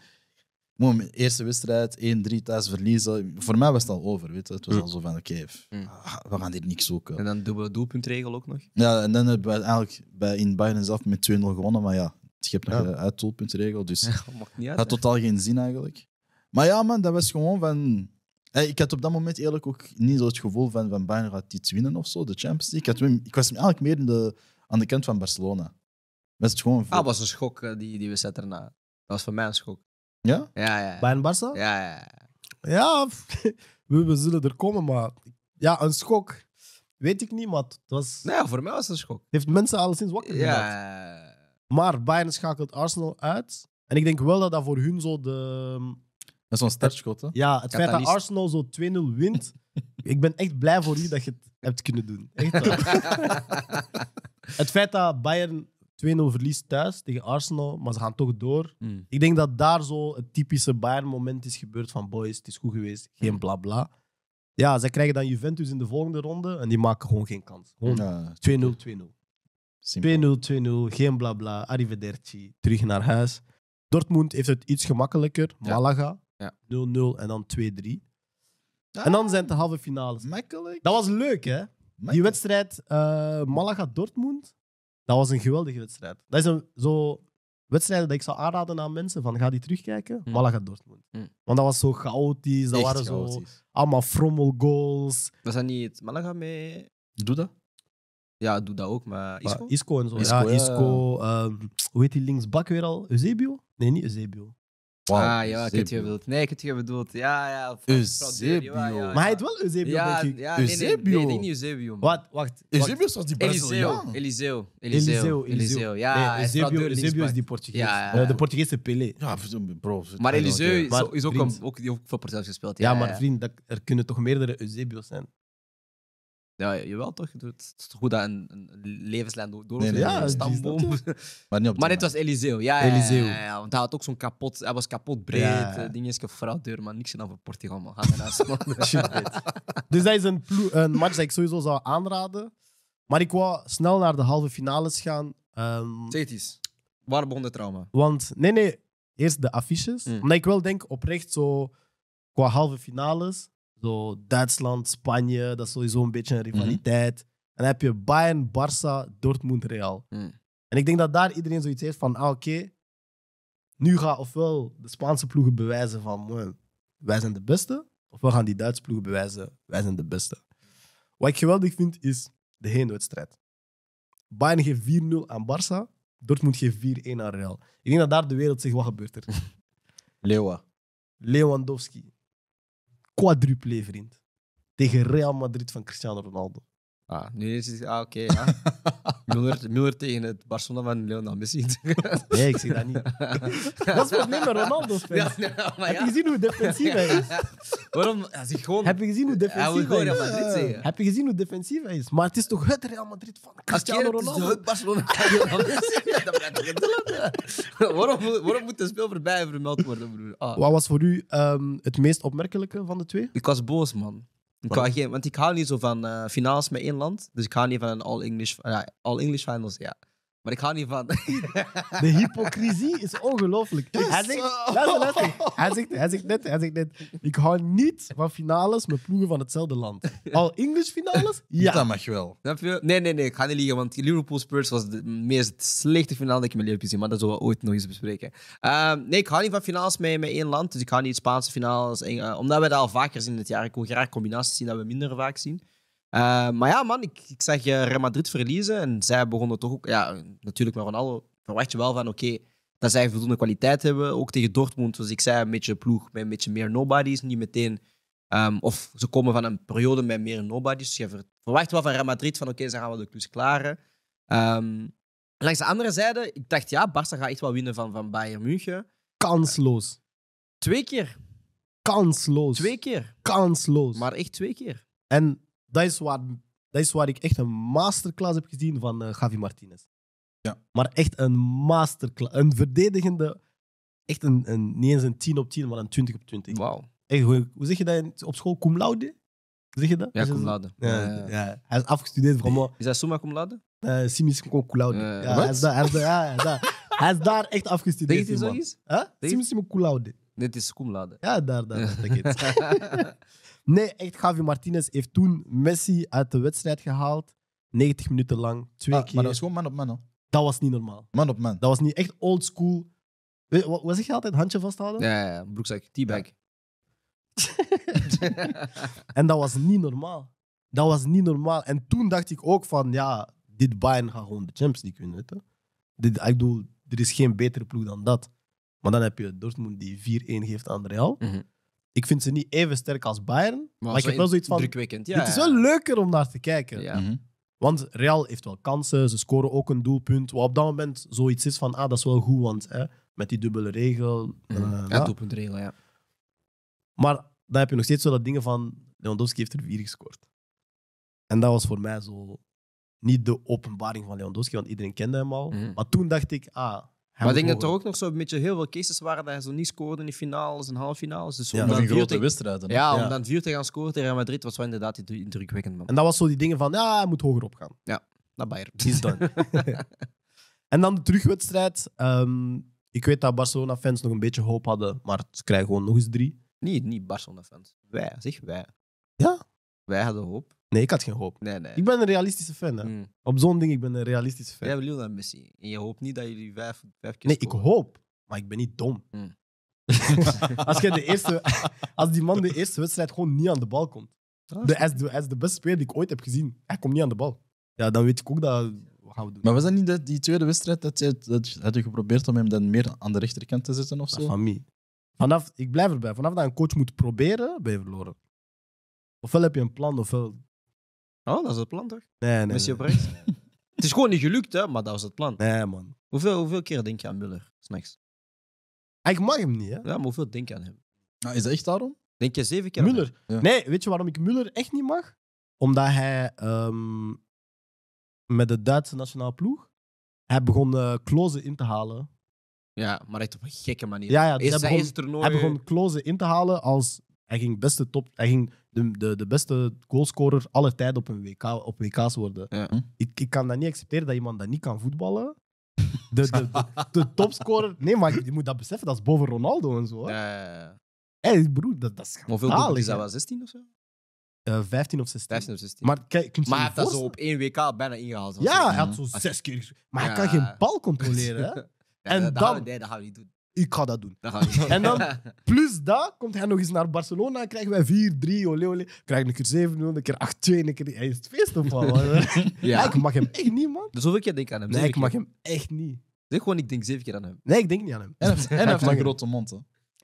eerste wedstrijd, 1-3 thuis verliezen. Voor mij was het al over. Weet je. Het was mm. al zo van: oké, mm. ah, we gaan hier niks zoeken. En dan dubbele doelpuntregel ook nog? Ja, en dan hebben we eigenlijk bij, in Bayern zelf met 2-0 gewonnen. Maar ja, je hebt nog ja. een uitdoelpuntregel. Dus <laughs> het had totaal geen zin eigenlijk. Maar ja, man, dat was gewoon van. Hey, ik had op dat moment eerlijk ook niet zo het gevoel van, van Bayern gaat iets winnen of zo, de Champions League. Ik, ik was eigenlijk meer aan de kant van Barcelona. Was het gewoon ah, was een schok, eh, die, die we zetten erna. Dat was voor mij een schok. Ja? Ja, ja. Bayern Barça? Ja, ja. Ja, <laughs> we, we zullen er komen, maar ja, een schok. Weet ik niet, maar het was... Nee, nou voor mij was het een schok. heeft mensen alleszins wakker gemaakt. Ja. Maar Bayern schakelt Arsenal uit. En ik denk wel dat dat voor hun zo de... Dat is zo'n startschot, hè? Ja, het feit dat Arsenal zo 2-0 wint. <laughs> ik ben echt blij voor u dat je het hebt kunnen doen. Echt <laughs> het feit dat Bayern 2-0 verlies thuis tegen Arsenal, maar ze gaan toch door. Hmm. Ik denk dat daar zo het typische Bayern-moment is gebeurd van boys, het is goed geweest, geen blabla. Hmm. Ja, zij krijgen dan Juventus in de volgende ronde en die maken gewoon geen kans. Gewoon 2-0, 2-0. 2-0, 2-0, geen blabla, bla, arrivederci, terug naar huis. Dortmund heeft het iets gemakkelijker, Malaga, 0-0 en dan 2-3. en dan zijn het de halve finales. Makkelijk. Dat was leuk, hè? Die wedstrijd eh, Malaga-Dortmund dat was een geweldige wedstrijd. Dat is een, zo wedstrijden dat ik zou aanraden aan mensen: van, ga die terugkijken. Mm. Malaga Dortmund. Mm. Want dat was zo chaotisch. Dat waren zo allemaal frommel goals. Was dat niet Malaga mee? Doe dat? Ja, doe dat ook, maar ah, Isco? Isco en zo. Isco, ja, Isco. Ehm, hoe heet die linksbak weer al? Eusebio? Nee, niet Eusebio. Wow. Ah, ja, ik heb je bedoeld. Nee, ik heb je bedoeld. Ja, ja. Eusebio. Maar hij heet wel Eusebio, ja, denk ik. Eusebio? Nee, niet Eusebio. Wat? Wacht. Eusebio was die Braziliaan. Eliseo. Eliseo. Eliseu. Ja, Eusebio, Eusebio is die Portugees. Eh, de Portugese Pelé. Ja, bro. Maar Eliseu is ook, ook, ook Portugal gespeeld. Ja, maar vriend, er kunnen toch meerdere Eusebios zijn? Ja, jawel toch? Het is goed dat een, een levenslijn door, ja, stamboom. <laughs> maar niet op Maar dit was Eliseo. Ja, Ja, ja, want hij had ook zo'n kapot, hij was kapot breed, eh, ding is gefraudeur, maar niks dan voor Portugal, man. naar <laughs> dus dat is een, match dat ik sowieso zou aanraden. Maar ik wou snel naar de halve finales gaan. Um, ehm, zeg waar begon de trauma? Want, nee, nee, eerst de affiches. maar mm. Omdat ik wel denk oprecht zo qua halve finales zo Duitsland, Spanje, dat is sowieso een beetje een mhm. rivaliteit. En dan heb je Bayern, Barça, Dortmund, Real. Mm. En ik denk dat daar iedereen zoiets heeft van, ah, oké, nu gaan ofwel de Spaanse ploegen bewijzen van, eh, wij zijn de beste, ofwel gaan die Duitse ploegen bewijzen, wij zijn de beste. Wat ik geweldig vind, is de heenwedstrijd. Bayern geeft 4-0 aan Barça, Dortmund geeft 4-1 aan Real. Ik denk dat daar de wereld zich wat gebeurt er. <laughs> Leeuwen. Lewandowski quadruple, vriend. Tegen Real Madrid van Cristiano Ronaldo. Ah, nu is het, ah, oké, ja. <laughs> Müller, Müller tegen het Barcelona van Lionel Messi. <laughs> nee, ik zie dat niet. <laughs> dat is wat minder Ronaldo fans. Ja, Heb je gezien hoe defensief hij is? Waarom? Hij Heb je gezien hoe defensief hij, is? Heb je gezien hoe defensief hij is? Maar het is toch het Real Madrid van Cristiano Ronaldo? Het is Barcelona van Messi. waarom, waarom moet een speel voorbij vermeld worden, ah. Wat was voor u ehm, het meest opmerkelijke van de twee? Ik was boos, man. Ik want ik hou niet zo van uh, finales met één land. Dus ik hou niet van een all-English all English finals. Ja. Maar ik hou niet van. <laughs> De hypocrisie is ongelooflijk. hij, zegt, net, Ik hou niet van finales met ploegen van hetzelfde land. Al English finales? <laughs> Ja. Dat mag wel. Nee, nee, nee, ik ga niet liegen, want Liverpool Spurs was de meest slechte finale dat ik in mijn leven heb gezien. Maar dat zullen we ooit nog eens bespreken. Ehm, nee, ik hou niet van finales met, één land. Dus ik hou niet Spaanse finales. Eh, omdat we dat al vaker zien in het jaar. Ik wil graag combinaties zien dat we minder vaak zien. Eh, maar ja, man, ik, ik zag uh, Real Madrid verliezen en zij begonnen toch ook. Ja, natuurlijk, maar van alle verwacht je wel van oké, dat zij voldoende kwaliteit hebben. Ook tegen Dortmund, zoals ik zei, een beetje ploeg met een beetje meer nobodies. Niet meteen. Ehm, of ze komen van een periode met meer nobodies. Dus je verwacht wel van Real Madrid van oké, ze gaan wel de klus klaren. Um, langs de andere zijde, ik dacht ja, Barça gaat echt wel winnen van, van Bayern München. Kansloos. twee keer. Kansloos. Twee keer. Kansloos. Maar echt twee keer. En dat is waar, dat is waar ik echt een masterclass heb gezien van uh, eh, Gavi Martinez. Ja. Maar echt een masterclass. Een verdedigende. Echt een, een, niet eens een 10 op 10, maar een 20 op 20. Wauw. Hoe, hoe zeg je dat op school? Cum laude? Zeg je dat? Ja, cum laude. Ja, Hij is afgestudeerd van Is dat summa cum laude? Uh, eh, Simis cum laude. hij is, daar, echt afgestudeerd. Denk je zoiets? zo is? Huh? Simis cum laude. Dit is cum laude. Ja, daar, daar. <laughs> Nee, echt, Gavi Martinez heeft toen Messi uit de wedstrijd gehaald. 90 minuten lang, twee ah, keer. Maar dat was gewoon man op man, hoor. Dat was niet normaal. Man op man. Dat was niet echt old school. Weet, wat, wat zeg je altijd? Handje vasthouden? Ja, ja, ja broekzak, teabag. <laughs> en dat was niet normaal. Dat was niet normaal. En toen dacht ik ook van, ja, dit Bayern gaat gewoon de Champions League winnen. Hè? Dit, ik bedoel, er is geen betere ploeg dan dat. Maar dan heb je Dortmund die 4-1 geeft aan Real. Mm ik vind ze niet even sterk als Bayern. Maar, ik heb wel zoiets van. Drukwekkend, Het is wel leuker om naar te kijken. Mhm. Want Real heeft wel kansen, ze scoren ook een doelpunt. Wat op dat moment zoiets is van, ah, dat is wel goed, want hè, met die dubbele regel... Mm -hmm. ja, doelpuntregel, ja. Maar dan heb je nog steeds zo dat dingen van, Lewandowski heeft er vier gescoord. En dat was voor mij zo niet de openbaring van Lewandowski, want iedereen kende hem al. Mhm. Maar toen dacht ik, ah, maar ik denk dat er ook nog een beetje heel veel cases waren dat hij zo niet scoorde in de finales en finales. Dus ja, een grote wedstrijd. Ja, om dan vier te gaan scoren tegen Madrid was wel inderdaad indrukwekkend. En dat was zo die dingen van, ja, hij moet hoger opgaan. Ja, naar Bayern. Is dan. <laughs> <laughs> en dan de terugwedstrijd. Ehm, ik weet dat Barcelona-fans nog een beetje hoop hadden, maar ze krijgen gewoon nog eens drie. Nee, niet Barcelona-fans. Wij, zeg wij. Wij hadden hoop. Nee, ik had geen hoop. Nee, nee. Ik ben een realistische fan. Hè. Hmm. Op zo'n ding, ik ben een realistische fan. Jij hebt Lionel Messi. En je hoopt niet dat jullie vijf, vijf keer Nee, ik hoop. Maar ik ben niet dom. Mm. <laughs> als, de eerste, als die man de eerste wedstrijd gewoon niet aan de bal komt. De, hij, is de, de beste speler die ik ooit heb gezien. Hij komt niet aan de bal. Ja, dan weet ik ook dat... gaan we doen? Maar was dat niet die tweede wedstrijd dat je, dat had je geprobeerd om hem dan meer aan de rechterkant te zetten of zo? Van mij. Vanaf, ik blijf erbij. Vanaf dat een coach moet proberen, ben je verloren. Ofwel heb je een plan, ofwel... Oh, dat is het plan toch? Nee, nee. je oprecht. <laughs> het is gewoon niet gelukt, hè, maar dat was het plan. Nee, man. Hoeveel, hoeveel keer denk je aan Muller snacks? Ah, ik mag hem niet, hè? Ja, maar hoeveel denk je aan hem? Nou, is dat echt daarom? Denk je zeven keer Muller. Ja. Nee, weet je waarom ik Muller echt niet mag? Omdat hij ehm, met de Duitse nationale ploeg. Hij begon eh, klozen in te halen. Ja, maar echt op een gekke manier. Ja, ja dus hij, begon, hij begon klozen in te halen als hij ging, beste top, hij ging de, de, de beste goalscorer alle tijd op, een WK, op WK's worden. Ik, ik kan dat niet accepteren dat iemand dat niet kan voetballen. <laughs> De, de, de, topscorer. Nee, maar je moet dat beseffen, dat is boven Ronaldo en zo. Hè. Ja, ja, ja. broer, dat, dat is Hoeveel doelpunten is dat? Wel 16 of zo? Uh, eh, 15 of 16. 15 of 16. Maar, kijk, kun je hij heeft dat zo op één WK bijna ingehaald. Ja, hij had zo zes keer. Maar hij kan geen bal controleren. <laughs> Hè? en dat, dan, gaan we, niet ik ga dat doen. En dan, <laughs> plus dat, komt hij nog eens naar Barcelona. Krijgen wij 4-3, ole, ole. Krijgen een keer 7-0, een keer 8-2, een keer... Hij is het feest of wat? <laughs> ja. Ik mag hem echt niet, man. Dus hoeveel keer denk ik aan hem? Nee, ik mag hem echt niet. Zeg gewoon, ik denk zeven keer aan hem. Nee, ik denk niet aan hem. En, hij heeft een grote mond, hè.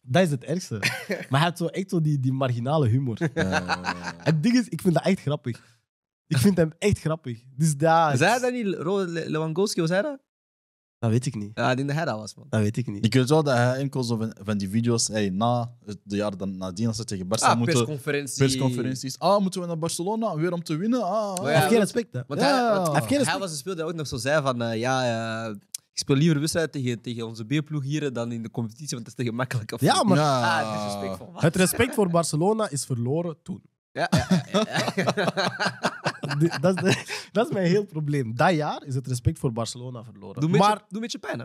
Dat is het ergste. <laughs> maar hij had zo echt zo die, die marginale humor. Het ding is, ik vind dat echt grappig. Ik vind hem echt grappig. Dus daar... Zei hij dat niet? Lewandowski, was hij dat? Dat weet ik niet. Ja, ik denk hij was, man. Dat weet ik niet. Ik weet wel dat hij enkel zo van, die video's, hey, na de jaar dan, nadien, als ze tegen Barcelona ah, moeten... Persconferenties. Persconferenties. Ah, moeten we naar Barcelona, weer om te winnen? Ah, heeft geen respect, hè. ja. hij, was een speel die ook nog zo zei van, eh, ja... Eh, ik speel liever wedstrijd tegen, tegen onze B-ploeg hier dan in de competitie, want dat is te gemakkelijk. Ja, maar ah, het, respect voor Barcelona is verloren toen. Ja. <laughs> dat, is dat is mijn heel probleem. Dat jaar is het respect voor Barcelona verloren. Doe een beetje, maar, doe een beetje pijn, hè?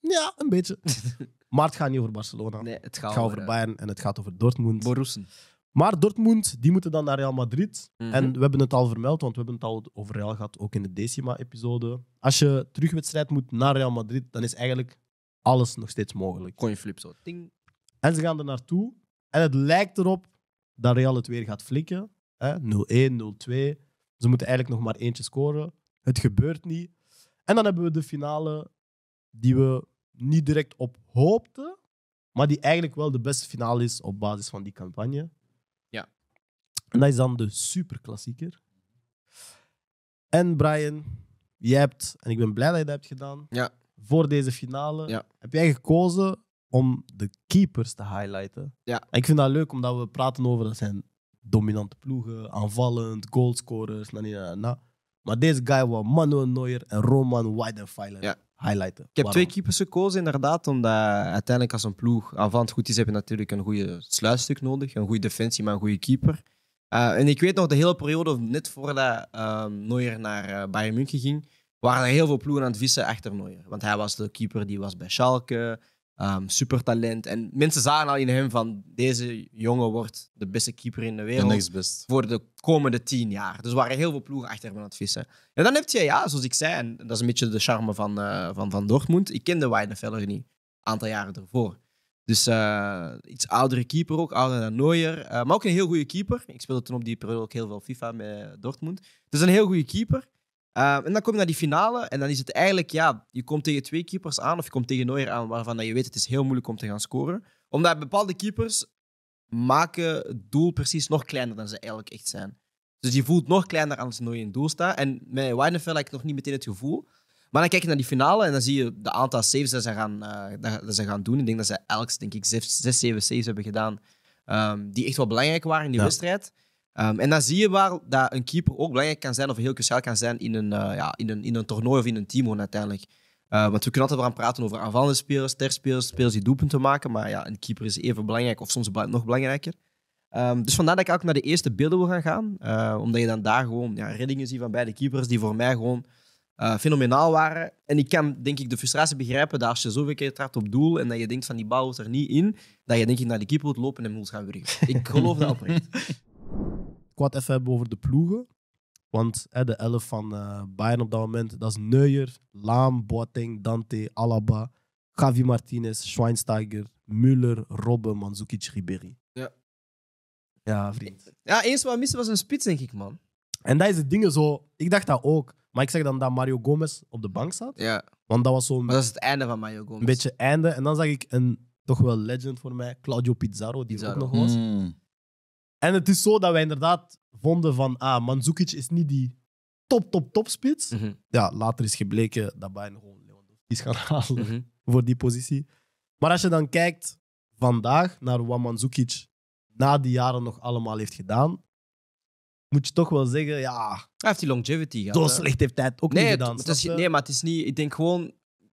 ja, een beetje. <laughs> maar het gaat niet over Barcelona. Nee, het gaat het gaat over eh, Bayern en het gaat over Dortmund. Borussen. Maar Dortmund, die moeten dan naar Real Madrid. Mhm. En we hebben het al vermeld, want we hebben het al over Real gehad, ook in de Decima-episode. Als je terugwedstrijd moet naar Real Madrid, dan is eigenlijk alles nog steeds mogelijk. flip zo. En ze gaan er naartoe. En het lijkt erop dat Real het weer gaat flikken. 0-1, 0-2. Ze moeten eigenlijk nog maar eentje scoren. Het gebeurt niet. En dan hebben we de finale die we niet direct op hoopten, maar die eigenlijk wel de beste finale is op basis van die campagne. Ja. En dat is dan de superklassieker. En Brian, jij hebt, en ik ben blij dat je dat hebt gedaan, ja. voor deze finale, heb jij gekozen om de keepers te highlighten. Ja. ik vind dat leuk omdat we praten over dat zijn dominante ploegen, aanvallend, goalscorers, na. Maar deze guy wil Manuel Neuer en Roman Weidenfeiler ja. highlighten. Ik heb twee keepers gekozen, inderdaad, omdat uiteindelijk als een ploeg aanvallend goed is, heb je natuurlijk een goede sluitstuk nodig, een goede defensie, maar een goede keeper. Eh, en ik weet nog de hele periode, net voordat uh, Neuer naar eh, Bayern München ging, waren er heel veel ploegen aan het vissen achter Neuer. Want hij was de keeper die was bij Schalke, Um, ehm, super talent. En mensen zagen al in hem van deze jongen wordt de beste keeper in de wereld. De voor de komende tien jaar. Dus waren heel veel ploegen achter hem aan het vissen. En dan heb je, ja, zoals ik zei, en dat is een beetje de charme van, eh, van, van Dortmund. Ik kende Weidenfeller niet, een aantal jaren ervoor. Dus eh, iets oudere keeper ook, ouder dan Neuer. Eh, maar ook een heel goede keeper. Ik speelde toen op die periode ook heel veel FIFA met Dortmund. Het is dus een heel goede keeper. Ehm, en dan kom je naar die finale en dan is het eigenlijk, ja, je komt tegen twee keepers aan of je komt tegen noyer aan waarvan je weet het is heel moeilijk om te gaan scoren. Omdat bepaalde keepers maken het doel precies nog kleiner dan ze eigenlijk echt zijn. Dus je voelt nog kleiner als Noyer in het doel staat. En met Wijneveld heb ik nog niet meteen het gevoel. Maar dan kijk je naar die finale en dan zie je de aantal saves dat ze gaan, eh, dat, ze gaan doen. Ik denk dat ze elk, denk ik, zes, zes zeven saves hebben gedaan ehm, die echt wel belangrijk waren in die wedstrijd. Ehm, en dan zie je waar dat een keeper ook belangrijk kan zijn of heel cruciaal kan zijn in een, eh, ja, in een, in een toernooi of in een team uiteindelijk. Ehm, want we kunnen altijd wel praten over aanvallende spelers, terspelers, spelers die doelpunten maken. Maar ja, een keeper is even belangrijk of soms nog belangrijker. Ehm, dus vandaar dat ik ook naar de eerste beelden wil gaan gaan. Eh, omdat je dan daar gewoon ja, reddingen ziet van beide keepers die voor mij gewoon eh, fenomenaal waren. En ik kan denk ik de frustratie begrijpen dat als je zoveel keer trapt op doel en dat je denkt van die bal is er niet in, dat je denk ik naar de keeper moet lopen en moet gaan wurgen. Ik geloof dat oprecht. <laughs> Ik wou het even hebben over de ploegen. Want hè, de elf van uh, Bayern op dat moment, dat is Neuer, Laam, Boateng, Dante, Alaba, Javi Martinez, Schweinsteiger, Müller, Robben, Mandzukic, Ribéry. Ja. Ja, vriend. Ja, eens wat missen was een spits, denk ik, man. En dat is het ding zo. Ik dacht dat ook. Maar ik zeg dan dat Mario Gomez op de bank zat. Ja. Want dat was zo'n... dat is het einde van Mario Gomez. Een beetje einde. En dan zag ik een toch wel legend voor mij, Claudio Pizarro, die Pizarro. ook nog was. Hmm. En het is zo dat wij inderdaad vonden van, ah, Manzukic is niet die top, top, topspits. spits. Mhm. Ja, later is gebleken dat Bayern gewoon Lewandowski is gaan <laughs> halen mhm. voor die positie. Maar als je dan kijkt vandaag naar wat Manzukic na die jaren nog allemaal heeft gedaan, moet je toch wel zeggen, ja, Hij heeft die longevity gehad. zo slecht heeft hij het ook niet Nee, gedaan. het is, nee, maar het is niet. Ik denk gewoon.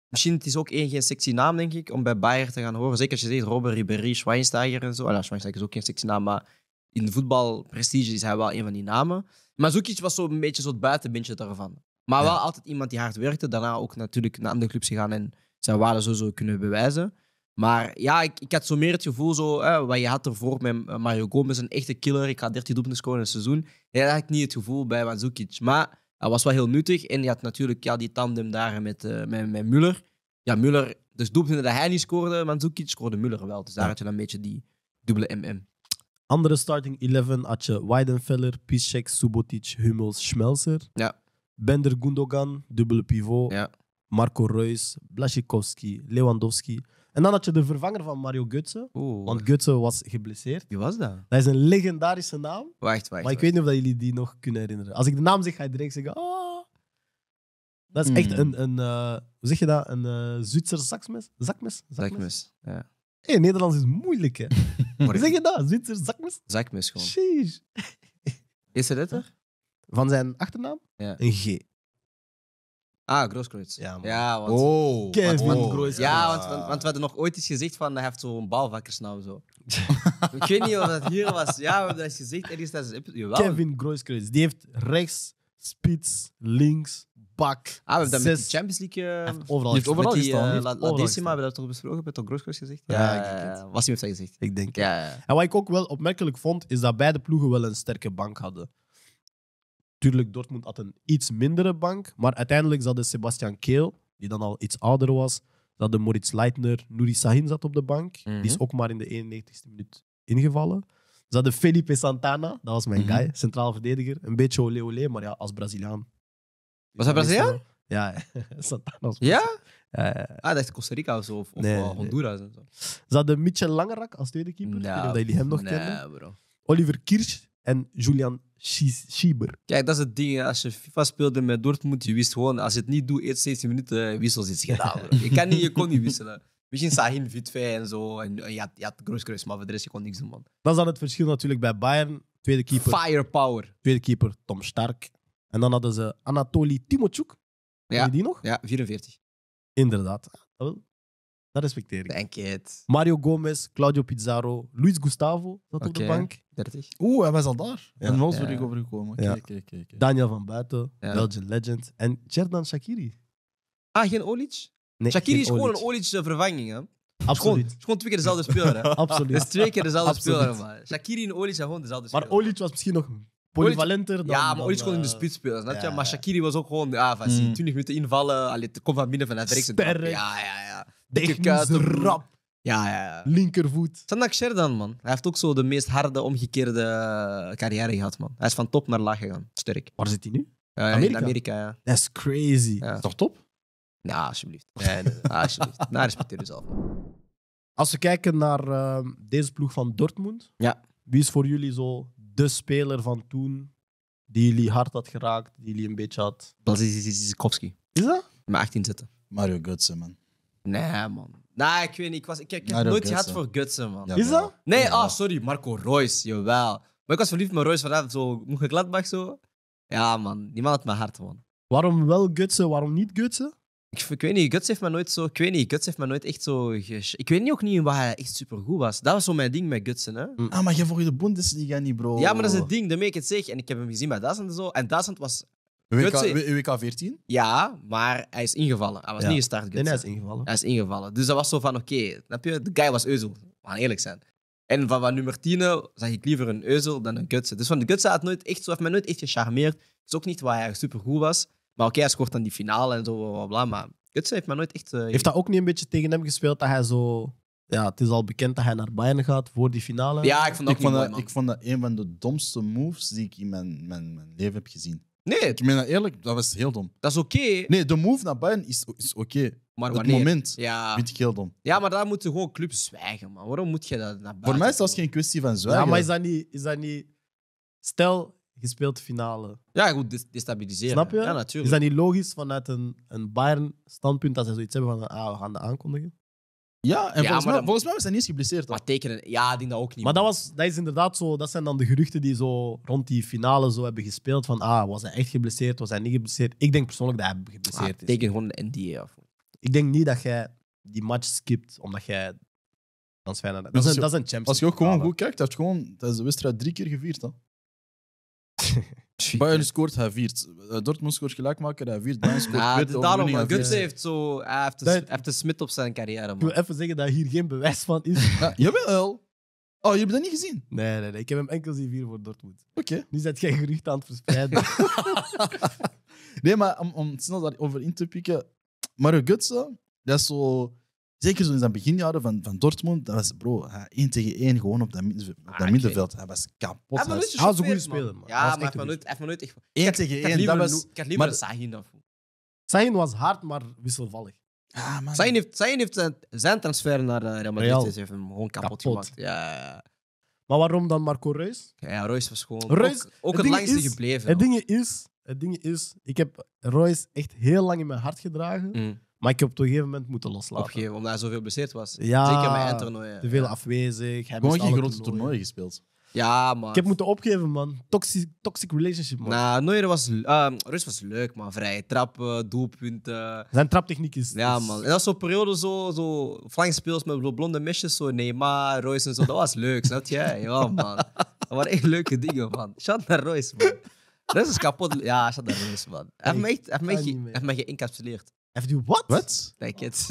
Misschien het is ook één geen sexy naam, denk ik, om bij Bayern te gaan horen. Zeker als je zegt Robert Ribéry, Schweinsteiger en zo. Ja, Schweinsteiger is ook geen sexy naam, maar in voetbalprestige is hij wel een van die namen. Maar Zoekic was een beetje het buitenbeentje daarvan. Maar wel altijd iemand die hard werkte. Daarna ook natuurlijk naar andere clubs gegaan en zijn waarde zo kunnen bewijzen. Maar ja, ik, ik had zo meer het gevoel, zo, hè, wat je had ervoor met eh, Mario Gomez, een echte killer. Ik had 13 doelpunten scoren in het seizoen. Ja, dat had ik niet het gevoel bij Mandzukic. Maar hij was wel heel nuttig. En je had natuurlijk ja, die tandem daar met, eh, met, met Muller. Ja, Muller, dus doelpunten dat hij niet scoorde, Mandzukic scoorde Muller wel. Dus daar had je dan een beetje die dubbele MM. Andere starting 11 had je Weidenfeller, Piszczek, Subotic, Hummels, Schmelzer. Ja. Bender Gundogan, dubbele pivot. Ja. Marco Reus, Blasikowski, Lewandowski. En dan had je de vervanger van Mario Götze. Oeh. Want Götze was geblesseerd. Wie was dat? Dat is een legendarische naam. Wacht, wacht. Maar ik weet niet of dat jullie die nog kunnen herinneren. Als ik de naam zeg, ga je direct zeggen... Oh. Dat is echt hmm. een... een eh, hoe zeg je dat? Een uh, Zwitser zakmes? Zakmes? zakmes? ja. hey, Nederlands is moeilijk, hè? <laughs> Zeg je dat? Zwitser zakmes? Zakmes gewoon. Sheesh. Eerste letter? Van zijn achternaam? Ja. Een G. Ah, Grooskreutz. Ja, man. ja, want... Oh. Kevin want, want, Ja, want, want, we hadden nog ooit eens gezegd van... Hij heeft zo'n balvakkersnaam nou, zo. <laughs> ik weet niet of dat hier was. Ja, we hebben dat gezegd ergens tijdens Kevin Grooskreutz. Die heeft rechts, spits, links, pak. Ah, we hebben dat de Champions League... overal, eh, is overal die, La, Decima hebben we dat toch besproken? Hebben toch Groskos gezegd? Ja, ja was hij heeft gezegd. Ik denk ja, En wat ik ook wel opmerkelijk vond, is dat beide ploegen wel een sterke bank hadden. Tuurlijk, Dortmund had een iets mindere bank, maar uiteindelijk zat de Sebastian Keel, die dan al iets ouder was, dat de Moritz Leitner, Nuri Sahin zat op de bank. Mhm. Die is ook maar in de 91ste minuut ingevallen. Ze de Felipe Santana, dat was mijn mhm. guy, centraal verdediger. Een beetje olé olé, maar ja, als Braziliaan was hij <laughs> Braziliaan? Ja, Ja? Ah, dat is Costa Rica of zo, of, Honduras en zo. Ze hadden Mitchell Langerak als tweede keeper. Ik Dat dat jullie hem nog nee, kennen. bro. Oliver Kirsch en Julian Schieber. Kijk, dat is het ding. Als je FIFA speelde met Dortmund, je wist gewoon, als je het niet doet, eerst 17 minuten eh, wissels iets gedaan. Je, kan niet, je kon niet wisselen. Misschien Sahin, Vitve en zo. En ja, je had, de had Groos maar voor de rest je kon niks doen, man. Dat is dan het verschil natuurlijk bij Bayern. Tweede keeper, Firepower. tweede keeper Tom Stark. En dan hadden ze Anatoly Timochuk. Ja. je die nog? Ja, 44. Inderdaad. Dat, respecteer ik. Thank you. Mario Gomez, Claudio Pizarro, Luis Gustavo zat op de bank. 30. Oeh, hij was al daar. En Wolfsburg ja. overgekomen. Okay, ja. okay, Daniel van Buiten, Belgian legend. En Cerdan Shakiri. Ah, geen Olic? Nee, Shakiri is gewoon een Olic eh, vervanging, hè? Absoluut. Het is gewoon twee keer dezelfde speler. <laughs> Absoluut. Het is twee keer dezelfde speel. speler. Shakiri en Olic zijn gewoon dezelfde maar Maar Olic was misschien nog polyvalenter dan... Ja, maar ooit gewoon in de spits spelen, snap eh, je? Maar Shakiri was ook gewoon... Ja, ah, van, 20 mm. minuten invallen, allee, kon komt van binnen vanuit rechts. Sterk. Ja, ja, ja. Dikke rap. Ja, ja, ja. Linkervoet. Sandak Sherdan, man. Hij heeft ook zo de meest harde, omgekeerde eh, carrière gehad, man. Hij is van top naar laag gegaan. Sterk. Waar zit hij nu? Eh, in Amerika, ja. That's crazy. Is toch top? Nou, alsjeblieft. Nee, nee, <laughs> alsjeblieft. nou, respecteer jezelf. Als we kijken naar ehm, deze ploeg van Dortmund. Ja. Wie is voor jullie zo de speler van toen die jullie hard had geraakt, die jullie een beetje had. Dat Is is dat? Met 18 zitten. Mario Götze, man. Nee, man. Nee, ik weet niet. Ik, was, ik, heb Mario nooit gehad voor Gutsen, man. is dat? Nee, ah, oh, sorry. Marco Royce, jawel. Maar ik was verliefd met Royce vanavond zo Gladbach zo. Ja, man. Die man had mijn hart, man. Waarom wel Gutsen, waarom niet Gutsen? Ik, weet niet, Guts heeft me nooit zo... Ik weet niet, Guts heeft me nooit echt zo... Ik weet niet ook niet waar hij echt supergoed was. Dat was zo mijn ding met Gutsen, hè. Mm. Ah, maar je je de Bundesliga niet, bro. Ja, maar dat is het ding, daarmee ik het zeg. En ik heb hem gezien bij Duitsland en zo. En Duitsland was... WK, 14? Ja, maar hij is ingevallen. Hij was niet gestart, Gutsen. Nee, hij is ingevallen. Hij is ingevallen. Dus dat was zo van, oké, okay, De guy was Euzel. We eerlijk zijn. En van, nummer 10 eh, zag ik liever een Euzel dan een Gutsen. Dus van de Gutsen had nooit echt, zo, heeft mij nooit echt gecharmeerd. Het is ook niet waar hij supergoed was. Maar oké, hij scoort dan die finale en zo, blablabla. Maar Kutsen heeft mij nooit echt. Eh, heeft dat ook niet een beetje tegen hem gespeeld dat hij zo. Ja, het is al bekend dat hij naar Bayern gaat voor die finale. Ja, ik vond dat, ik vond dat, een van de domste moves die ik in mijn, mijn, mijn leven heb gezien. Nee. Ik meen dat eerlijk, dat was heel dom. Dat is oké. Nee, de move naar Bayern is, is oké. Maar wanneer? Het moment ja. vind ik heel dom. Ja, maar daar moeten gewoon clubs zwijgen, man. Waarom moet je dat naar Bayern? Voor mij is dat geen kwestie van zwijgen. Ja, maar is dat niet... Is dat niet... Stel, gespeeld finale. Ja, goed, destabiliseren. Snap je? Ja, Is dat niet logisch vanuit een, een Bayern-standpunt dat ze zoiets hebben van ah, we gaan de aankondigen? Ja, en volgens, mij, dan- volgens mij was hij niet eens geblesseerd. Maar tekenen, ja, ik denk dat ook niet. Maar dat, was, dat is inderdaad zo, dat zijn dan de geruchten die zo rond die finale zo hebben gespeeld van ah, was hij echt geblesseerd, was hij niet geblesseerd? Ik denk persoonlijk dat hij geblesseerd ah, is. teken gewoon de NDA af. Ik denk niet dat jij die match skipt omdat jij dan Dat, is als een- je- Als je ook gewoon goed kijkt, dan heeft gewoon tijdens de wedstrijd drie keer gevierd. Hè. Bayern scoort, hij viert. Eh, Dortmund scoort maken, hij viert. Bayern scoort ja, ah, daarom, heeft zo... Hij heeft, de, op zijn carrière, Ik wil even zeggen dat hier geen bewijs van is. <laughs> Ja, jawel. Oh, je hebt dat niet gezien? Nee, nee, nee. Ik heb hem enkel zien vier voor Dortmund. Oké. Nu zet jij gerucht aan het verspreiden. <laughs> <laughs> Nee, maar om, om snel daarover in te pikken. maar Götze, dat is zo Zeker zo in zijn beginjaren van, van Dortmund, dat was bro, één tegen 1 gewoon op dat, dus dat ah, middenveld. Hij was kapot. Hij had zo goed een goede speler, man. Ja, maar nooit, vanuit, even vanuit. Ik Eén tegen één, was... maar- Sahin dan Sahin was hard, maar wisselvallig. Ah, Sahin heeft, Sahin heeft zijn, zijn transfer naar eh, Real Madrid is even gewoon kapot, gemaakt. Ja, Maar waarom dan Marco Reus? ja, Reus was gewoon Reus, ook, het het, langste gebleven. Het ding is, het ding is, ik heb Reus echt heel lang in mijn hart gedragen. Mm. Maar ik heb op een gegeven moment moeten loslaten. Opgeven, omdat hij zoveel blesseerd was. Ja, Zeker mijn eindtoernooien. Te veel afwezig. heb Gewoon geen grote toernooi gespeeld. Ja, man. Ik heb moeten opgeven, man. Toxic, toxic relationship, man. Nou, Neuer was, uh, Rus was leuk, man. Vrije trappen, doelpunten. Zijn traptechniek is... Ja, man. En dat is zo'n periode, zo, zo speels met blonde mesjes, zo Neymar, Royce en zo. Dat was leuk, snap jij? <laughs> Ja, man. Dat waren echt leuke dingen, man. Shout naar Royce, man. Rus is kapot. Ja, shout naar Royce, man. Hij heeft mij, geïncapsuleerd. Heeft u wat? What? Like it. <laughs>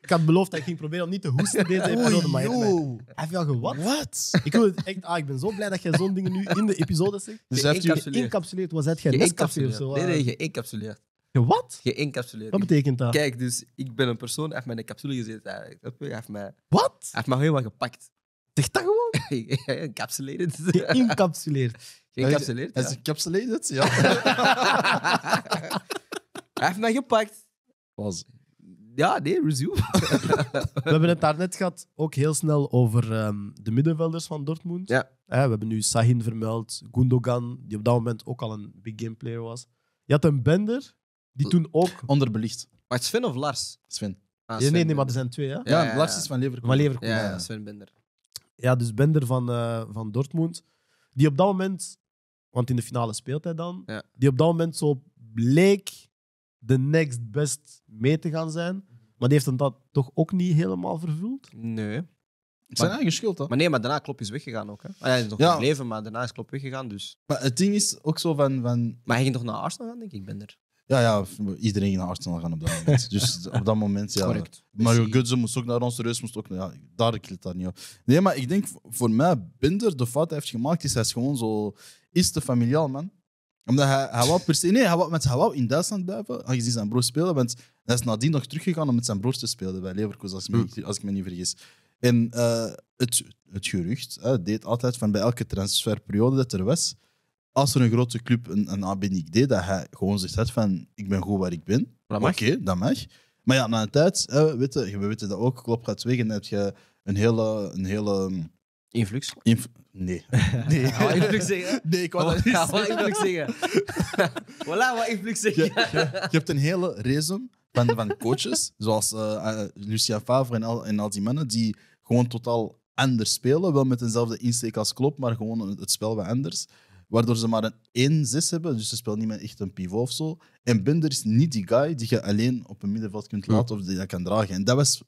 ik had beloofd dat ik ging proberen om niet te hoesten deze episode, maar Heb je al gewat? Wat? Ik, echt, ah, ik ben zo blij dat jij zo'n dingen nu in de episode zegt. Dus heeft je geïncapsuleerd. was zei of zo? Nee, nee, eh. geïncapsuleerd. Je wat? Geïncapsuleerd. Wat betekent dat? Kijk, dus ik ben een persoon, hij heeft mij in een capsule gezeten eigenlijk. Hij heeft wat? Hij heeft mij helemaal gepakt. Zeg dat gewoon? <laughs> Encapsulated. <laughs> Geïncapsuleerd. Geïncapsuleerd, Hij is ja. ja. <laughs> Hij heeft mij gepakt. Was. Ja, nee, resume. We hebben het daarnet gehad ook heel snel over ehm, de middenvelders van Dortmund. Ja. Eh, we hebben nu Sahin vermeld, Gundogan, die op dat moment ook al een big game player was. Je had een Bender, die toen ook... Onderbelicht. Maar Sven of Lars? Sven. Ah, nee, nee, maar er zijn twee, hè? Ja, Lars is van Leverkusen. Van Leverkusen. Ja, ja, Sven Bender ja, dus Bender van, eh, van Dortmund. Die op dat moment, want in de finale speelt hij dan. Die op dat moment zo bleek de next best mee te gaan zijn. Maar die heeft hem dat toch ook niet helemaal vervuld. Nee. Het zijn eigen schuld, hoor Maar nee, maar daarna Klop is weggegaan ook. Hè. Ah, hij is nog Ja. leven maar daarna is Klop weggegaan. Dus. Maar het ding is ook zo van... van Maar hij ging toch naar Arsenal denk ik, Bender? Ja, ja, iedereen ging naar Arsenal gaan op dat moment. <laughs> dus op dat moment, ja. Correct. Mario Götze moest ook naar ons, Reus moest ook naar... Ja, daar ik daar niet op. Nee, maar ik denk voor mij, Binder, de fout heeft gemaakt, is hij is gewoon zo... Is te familiaal, man. Omdat hij, hij wou per Nee, hij wou, met, hij in Duitsland blijven, aangezien zijn broer speelde. Want hij is nadien nog teruggegaan om met zijn broer te spelen bij Leverkusen, als ik me, hmm. niet, als ik me niet vergis. En eh, het, het gerucht hè, deed altijd van bij elke transferperiode dat er was als er een grote club een, een deed, dat hij gewoon zegt van ik ben goed waar ik ben. Oké, okay, dat mag. Maar ja, na een tijd, hè, je, we weten dat ook, klopt, gaat wegen. dan heb je een hele... Een hele ehm, Influx? Inf nee. <laughs> Nee. <laughs> zeggen? Nee, ik wou oh, dat niet <laughs> wat influx zeggen? voilà, wat invloed zeggen. Je, je, hebt een hele resum van, van coaches, zoals eh, eh, Lucia Favre en al, en al die mannen, die gewoon totaal anders spelen. Wel met dezelfde insteek als Klopp, maar gewoon het spel wat anders waardoor ze maar een 1-6 hebben. Dus ze speelt niet meer echt een pivot of zo. En Bender is niet die guy die je alleen op een middenveld kunt laten of die dat kan dragen. En dat was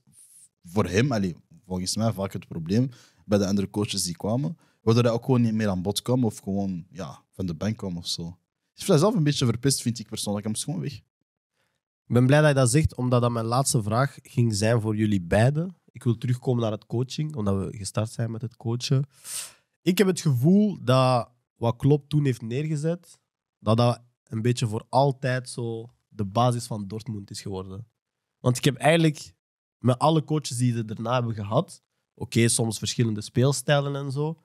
voor hem, volgens mij, vaak het probleem bij de andere coaches die kwamen. Waardoor hij ook gewoon niet meer aan bod kwam of gewoon ja, van de bank kwam of zo. Is dat zelf een beetje verpest, vind ik persoonlijk. Hij moest gewoon weg. Ik ben blij dat je dat zegt, omdat dat mijn laatste vraag ging zijn voor jullie beiden. Ik wil terugkomen naar het coaching, omdat we gestart zijn met het coachen. Ik heb het gevoel dat wat Klopp toen heeft neergezet, dat dat een beetje voor altijd zo de basis van Dortmund is geworden. Want ik heb eigenlijk met alle coaches die ze daarna hebben gehad, oké, soms verschillende speelstijlen en zo,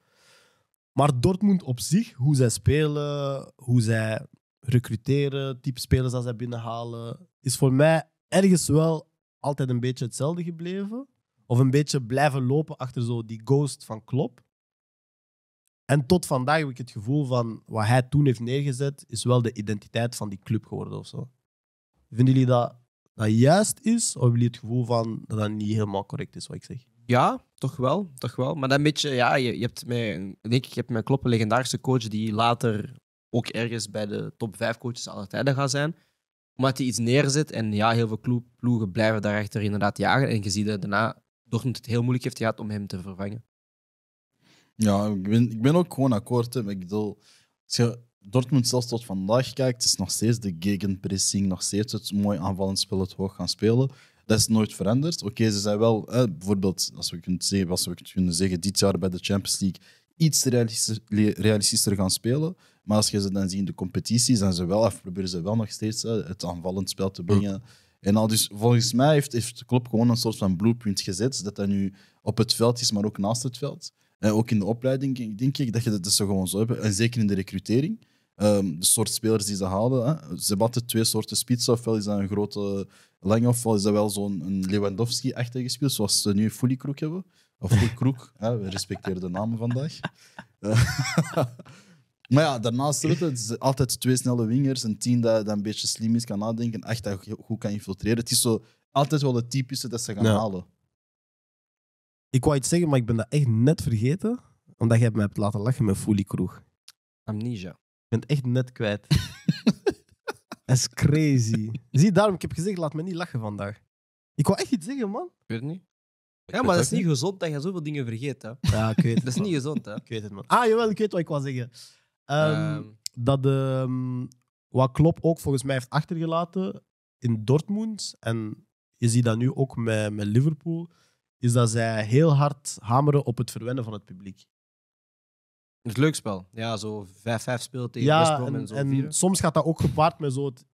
maar Dortmund op zich, hoe zij spelen, hoe zij recruteren, type spelers dat zij binnenhalen, is voor mij ergens wel altijd een beetje hetzelfde gebleven. Of een beetje blijven lopen achter zo die ghost van Klopp. En tot vandaag heb ik het gevoel van wat hij toen heeft neergezet, is wel de identiteit van die club geworden of zo. Vinden jullie dat dat juist is, of hebben jullie het gevoel van dat dat niet helemaal correct is wat ik zeg? Ja, toch wel, toch wel. Maar dat beetje, ja, je, je hebt met denk ik, je hebt met kloppen een legendarische coach die later ook ergens bij de top 5 coaches aller tijden gaat zijn. Omdat hij iets neerzet en ja, heel veel ploegen blijven daarachter inderdaad jagen. En je ziet dat daarna Dortmund het heel moeilijk heeft gehad om hem te vervangen. Ja, ik ben, ik ben ook gewoon akkoord. Hè. Ik bedoel, als je Dortmund zelfs tot vandaag kijkt, is nog steeds de gegenpressing, nog steeds het mooi aanvallend spel, het hoog gaan spelen. Dat is nooit veranderd. Oké, ze zijn wel, bijvoorbeeld, als we, kunnen zeggen, als we kunnen zeggen, dit jaar bij de Champions League iets realistischer, gaan spelen. Maar als je ze dan ziet in de competitie, zijn ze wel, proberen ze wel nog steeds het aanvallend spel te brengen. En al dus, volgens mij heeft, heeft club gewoon een soort van blueprint gezet, dat dat nu op het veld is, maar ook naast het veld. Eh, ook in de opleiding denk ik dat je dat, dus zo gewoon zo hebt. En zeker in de recrutering. Ehm, de soort spelers die ze halen Hè. Ze batten twee soorten spits. Ofwel is dat een grote lange is dat wel zo'n Lewandowski-achtige gespeeld zoals ze nu Fully Kroek hebben. Of <laughs> Fully Kroek, hè. we respecteren de namen vandaag. <laughs> Eh, <laughs> maar ja, daarnaast het altijd twee snelle wingers. Een team dat, een beetje slim is, kan nadenken. Echt dat goed kan infiltreren. Het is zo altijd wel het typische dat ze gaan halen. Ik wou iets zeggen, maar ik ben dat echt net vergeten. Omdat jij me hebt laten lachen met Fully Kroeg. Amnesia. Ik ben het echt net kwijt. <laughs> Dat is crazy. Zie, daarom ik heb gezegd, laat me niet lachen vandaag. Ik wou echt iets zeggen, man. Ik weet het niet. ja, maar dat is niet gezond dat je zoveel dingen vergeet. Hè. Ja, ik weet het. dat is niet gezond, hè? Ik weet het, man. Ah, jawel, ik weet wat ik wou zeggen. Ehm, ehm. Dat de, ehm, wat Klopp ook volgens mij heeft achtergelaten in Dortmund, en je ziet dat nu ook met, met Liverpool, is dat zij heel hard hameren op het verwennen van het publiek. Het een leuk spel. Ja, zo 5-5 speelt tegen ja, en, en, zo. soms gaat dat ook gepaard met zo het,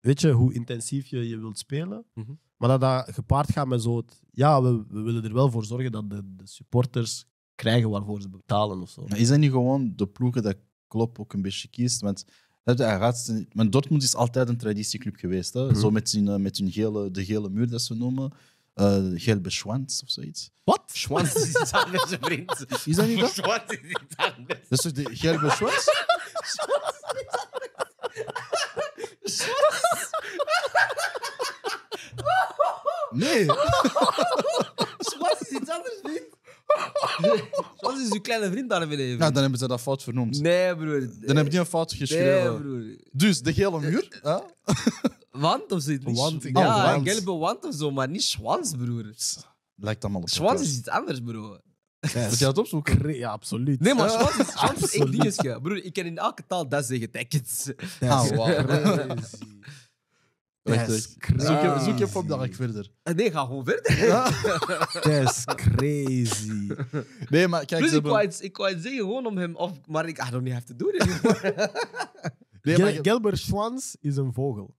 weet je, hoe intensief je, je wilt spelen. Mhm. Maar dat dat gepaard gaat met zo het, ja, we, we willen er wel voor zorgen dat de, de supporters krijgen waarvoor ze betalen of zo. is dat niet gewoon de ploegen dat Klopp ook een beetje kiest? Want maar Dortmund is altijd een traditieclub geweest. Hè? Mhm. Zo met, zijn eh, met hun gele, de gele muur, dat ze noemen uh, eh, gelbe schwans of zoiets. Wat? Schwans is iets anders, <laughs> vriend. Is dat niet dat? Schwans is iets anders. Dat is toch de gelbe schwans? schwans is iets anders. Nee. Schwans is iets anders, vriend. Schwans is uw kleine vriend daar beneden. Ja, dan hebben ze dat fout vernoemd. Nee, broer. Dan hebben die een fout geschreven. Nee, broer. Dus de gele muur wand of zoiets. oh, ja, wand. een wand of zo, maar niet schwans, broer. Lijkt allemaal op Schwans is iets anders, broer. Ja, <laughs> moet je dat opzoeken? Ja, absoluut. Nee, maar schwans is, schwans is echt dingetje. Broer, ik kan in elke taal dat zeggen. Tickets. Dat is crazy. Zoek je, zoek je op, dan ga ik verder. Eh, nee, ga gewoon verder. Dat is <laughs> crazy. Nee, maar kijk... Plus, ik wou, ik wou iets zeggen gewoon om hem... Of, maar ik... I don't have to do it. nee, Gel Gelber Schwans is een vogel.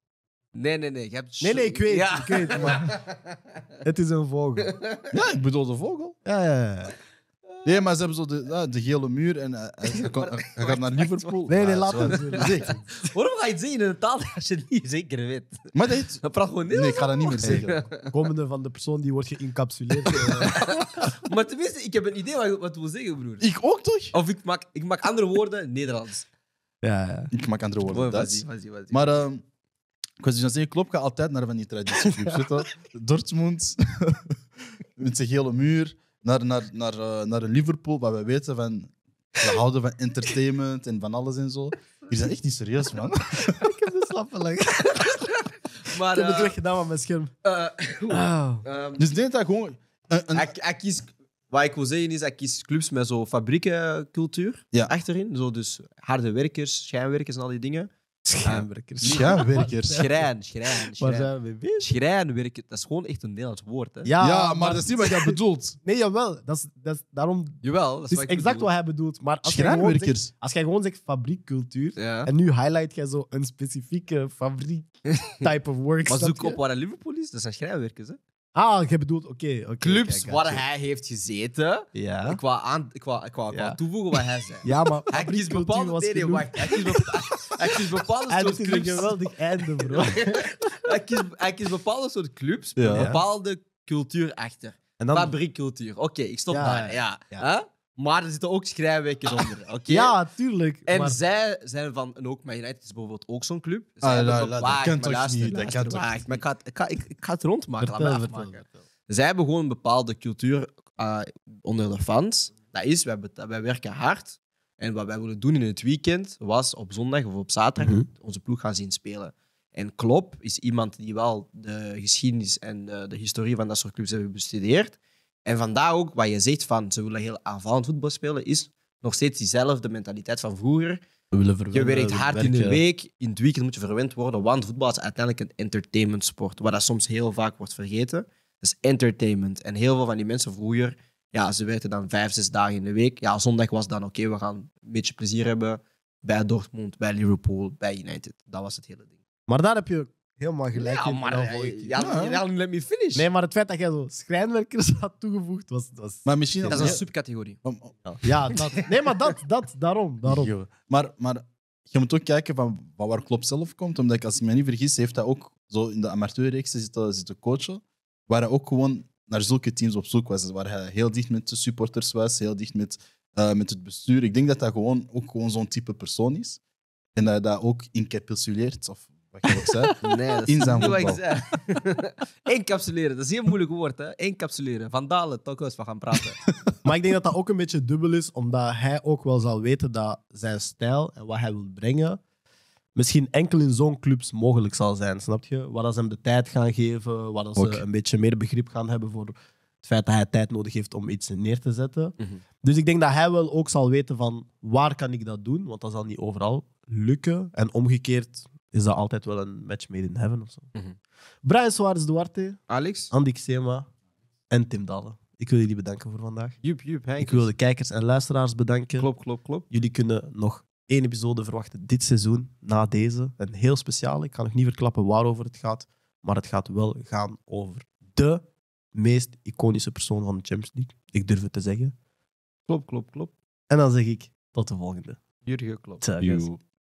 Nee, nee, nee. Je hebt Nee, nee, ik weet, ik weet. Maar <laughs> het is een vogel. Ja, ik bedoel de vogel. Ja, ja, ja. Nee, maar ze hebben zo de, de gele muur en eh, hij, <laughs> gaat naar <laughs> Liverpool. Nee, nee, laat dat het. Eh, Waarom ga je het zeggen in een taal als je het niet zeker weet? Maar dit... praat gewoon Nee, ik ga dat niet meer zeggen. Komende van de persoon die wordt geïncapsuleerd. Eh. Maar tenminste, ik heb een idee wat, wat wil zeggen, broer. Ik ook toch? Of ik maak, ik maak andere woorden Nederlands. ja, ja. Ik maak andere woorden. Wat Dat Maar ehm, was dus dan zeg zeggen, klop ga altijd naar van die traditieclubs. weet Dortmund, <laughs> met zijn gele muur, naar, naar, naar, eh, naar Liverpool, waar we weten van... We houden van entertainment en van alles en zo. Hier zijn echt niet serieus, man. <laughs> Ik heb de slappe <laughs> Maar Ik heb het weggedaan eh, met mijn scherm. Eh, ehm, dus denk dat gewoon... Een, ik- kies- Wat ik wil zeggen is, ik kies clubs met zo'n fabriekencultuur achterin. Zo dus harde werkers, schijnwerkers en al die dingen. Schrijnwerkers. Schrijnwerkers. Schrijn, schrijn, Waar zijn we bezig? Schrijnwerkers, dat is gewoon echt een Nederlands woord. Hè? Ja, maar, dat is niet wat jij <laughs> bedoelt. Nee, jawel. Dat is, dat daarom, Jawel, dat is, exact wat hij bedoelt. Maar als jij gewoon zegt, als jij gewoon zegt fabriekcultuur, en nu highlight jij zo een specifieke fabriek <laughs> type of work. Maar zoek op waar Liverpool is, dat zijn schrijnwerkers. Hè? Ah, je bedoelt, oké. Okay, clubs waar hij heeft gezeten. Ja. Ik wou, aan, ik wou, ik wou, toevoegen wat hij zei. Ja, maar... Hij kiest bepaalde... Nee, nee, wacht. Hij kiest <laughs> bepaalde, bepaalde soort clubs... is een geweldig einde, bro. <laughs> hij, kiest, bepaalde soort clubs, ja. bepaalde cultuur achter. Fabriekcultuur. Oké, ik stop daar. Ja. ja. Maar er zitten ook schrijnwekkers <laughs> onder. Oké? ja, tuurlijk. En zij zijn van, en ook Man United is bijvoorbeeld ook zo'n club. Zij ah, hebben dat toch niet? dat kan Maar ik ga, ik, ga, ik, ga het rondmaken. Vertel, Zij hebben gewoon een bepaalde cultuur ah, onder de fans. Dat is, wij, wij werken hard. En wat wij willen doen in het weekend was op zondag of op zaterdag mhm. onze ploeg gaan zien spelen. En Klopp is iemand die wel de geschiedenis en de, de historie van dat soort clubs heeft bestudeerd. En vandaar ook wat je zegt van ze willen heel aanvallend voetbal spelen, is nog steeds diezelfde mentaliteit van vroeger. Je werkt hard in de week, in het weekend moet je verwend worden, want voetbal is uiteindelijk een entertainment sport, wat dat soms heel vaak wordt vergeten. Dat is entertainment. En heel veel van die mensen vroeger, ja, ze werkten dan vijf, zes dagen in de week. Ja, zondag was dan oké, we gaan een beetje plezier hebben bij Dortmund, bij Liverpool, bij United. Dat was het hele ding. Maar daar heb je helemaal gelijk ja, maar, eh, ja, let me finish. Nee, maar het feit dat jij zo schrijnwerkers <laughs> had toegevoegd, was... was maar dat is een subcategorie. Ja, dat, nee, maar dat, dat daarom. daarom. Maar, maar je moet ook kijken van, waar Klopp zelf komt. Omdat ik, als ik me niet vergis, heeft hij ook zo in de amateurreeksen zitten, eh, zitten coachen. Waar hij ook gewoon naar zulke teams op zoek was. Waar hij heel dicht met de supporters was, heel dicht met, eh, met het bestuur. Ik denk dat hij gewoon, ook gewoon zo'n type persoon is. En dat hij dat ook incapsuleert, of wat ik zei? <laughs> Nee, dat is niet <laughs> Encapsuleren, dat is een heel moeilijk woord. Hè? Encapsuleren. Van Dalen, eens we gaan praten. <laughs> maar ik denk dat dat ook een beetje dubbel is, omdat hij ook wel zal weten dat zijn stijl en wat hij wil brengen misschien enkel in zo'n clubs mogelijk zal zijn. Snap je? Wat als ze hem de tijd gaan geven, wat als ze een beetje meer begrip gaan hebben voor het feit dat hij tijd nodig heeft om iets neer te zetten. Mhm. Dus ik denk dat hij wel ook zal weten van waar kan ik dat doen, want dat zal niet overal lukken. En omgekeerd is dat altijd wel een match made in heaven of zo. Mhm. Brian Suarez Duarte, Alex, Andy Xema en Tim Dallen. Ik wil jullie bedanken voor vandaag. Joep, joep, Ik wil de kijkers en luisteraars bedanken. Klopt, klopt, klopt. Jullie kunnen nog één episode verwachten dit seizoen, na deze. Een heel speciaal. Ik ga nog niet verklappen waarover het gaat, maar het gaat wel gaan over de meest iconische persoon van de Champions League. Ik durf het te zeggen. Klopt, klopt, klopt. En dan zeg ik tot de volgende. Jurgen, klopt.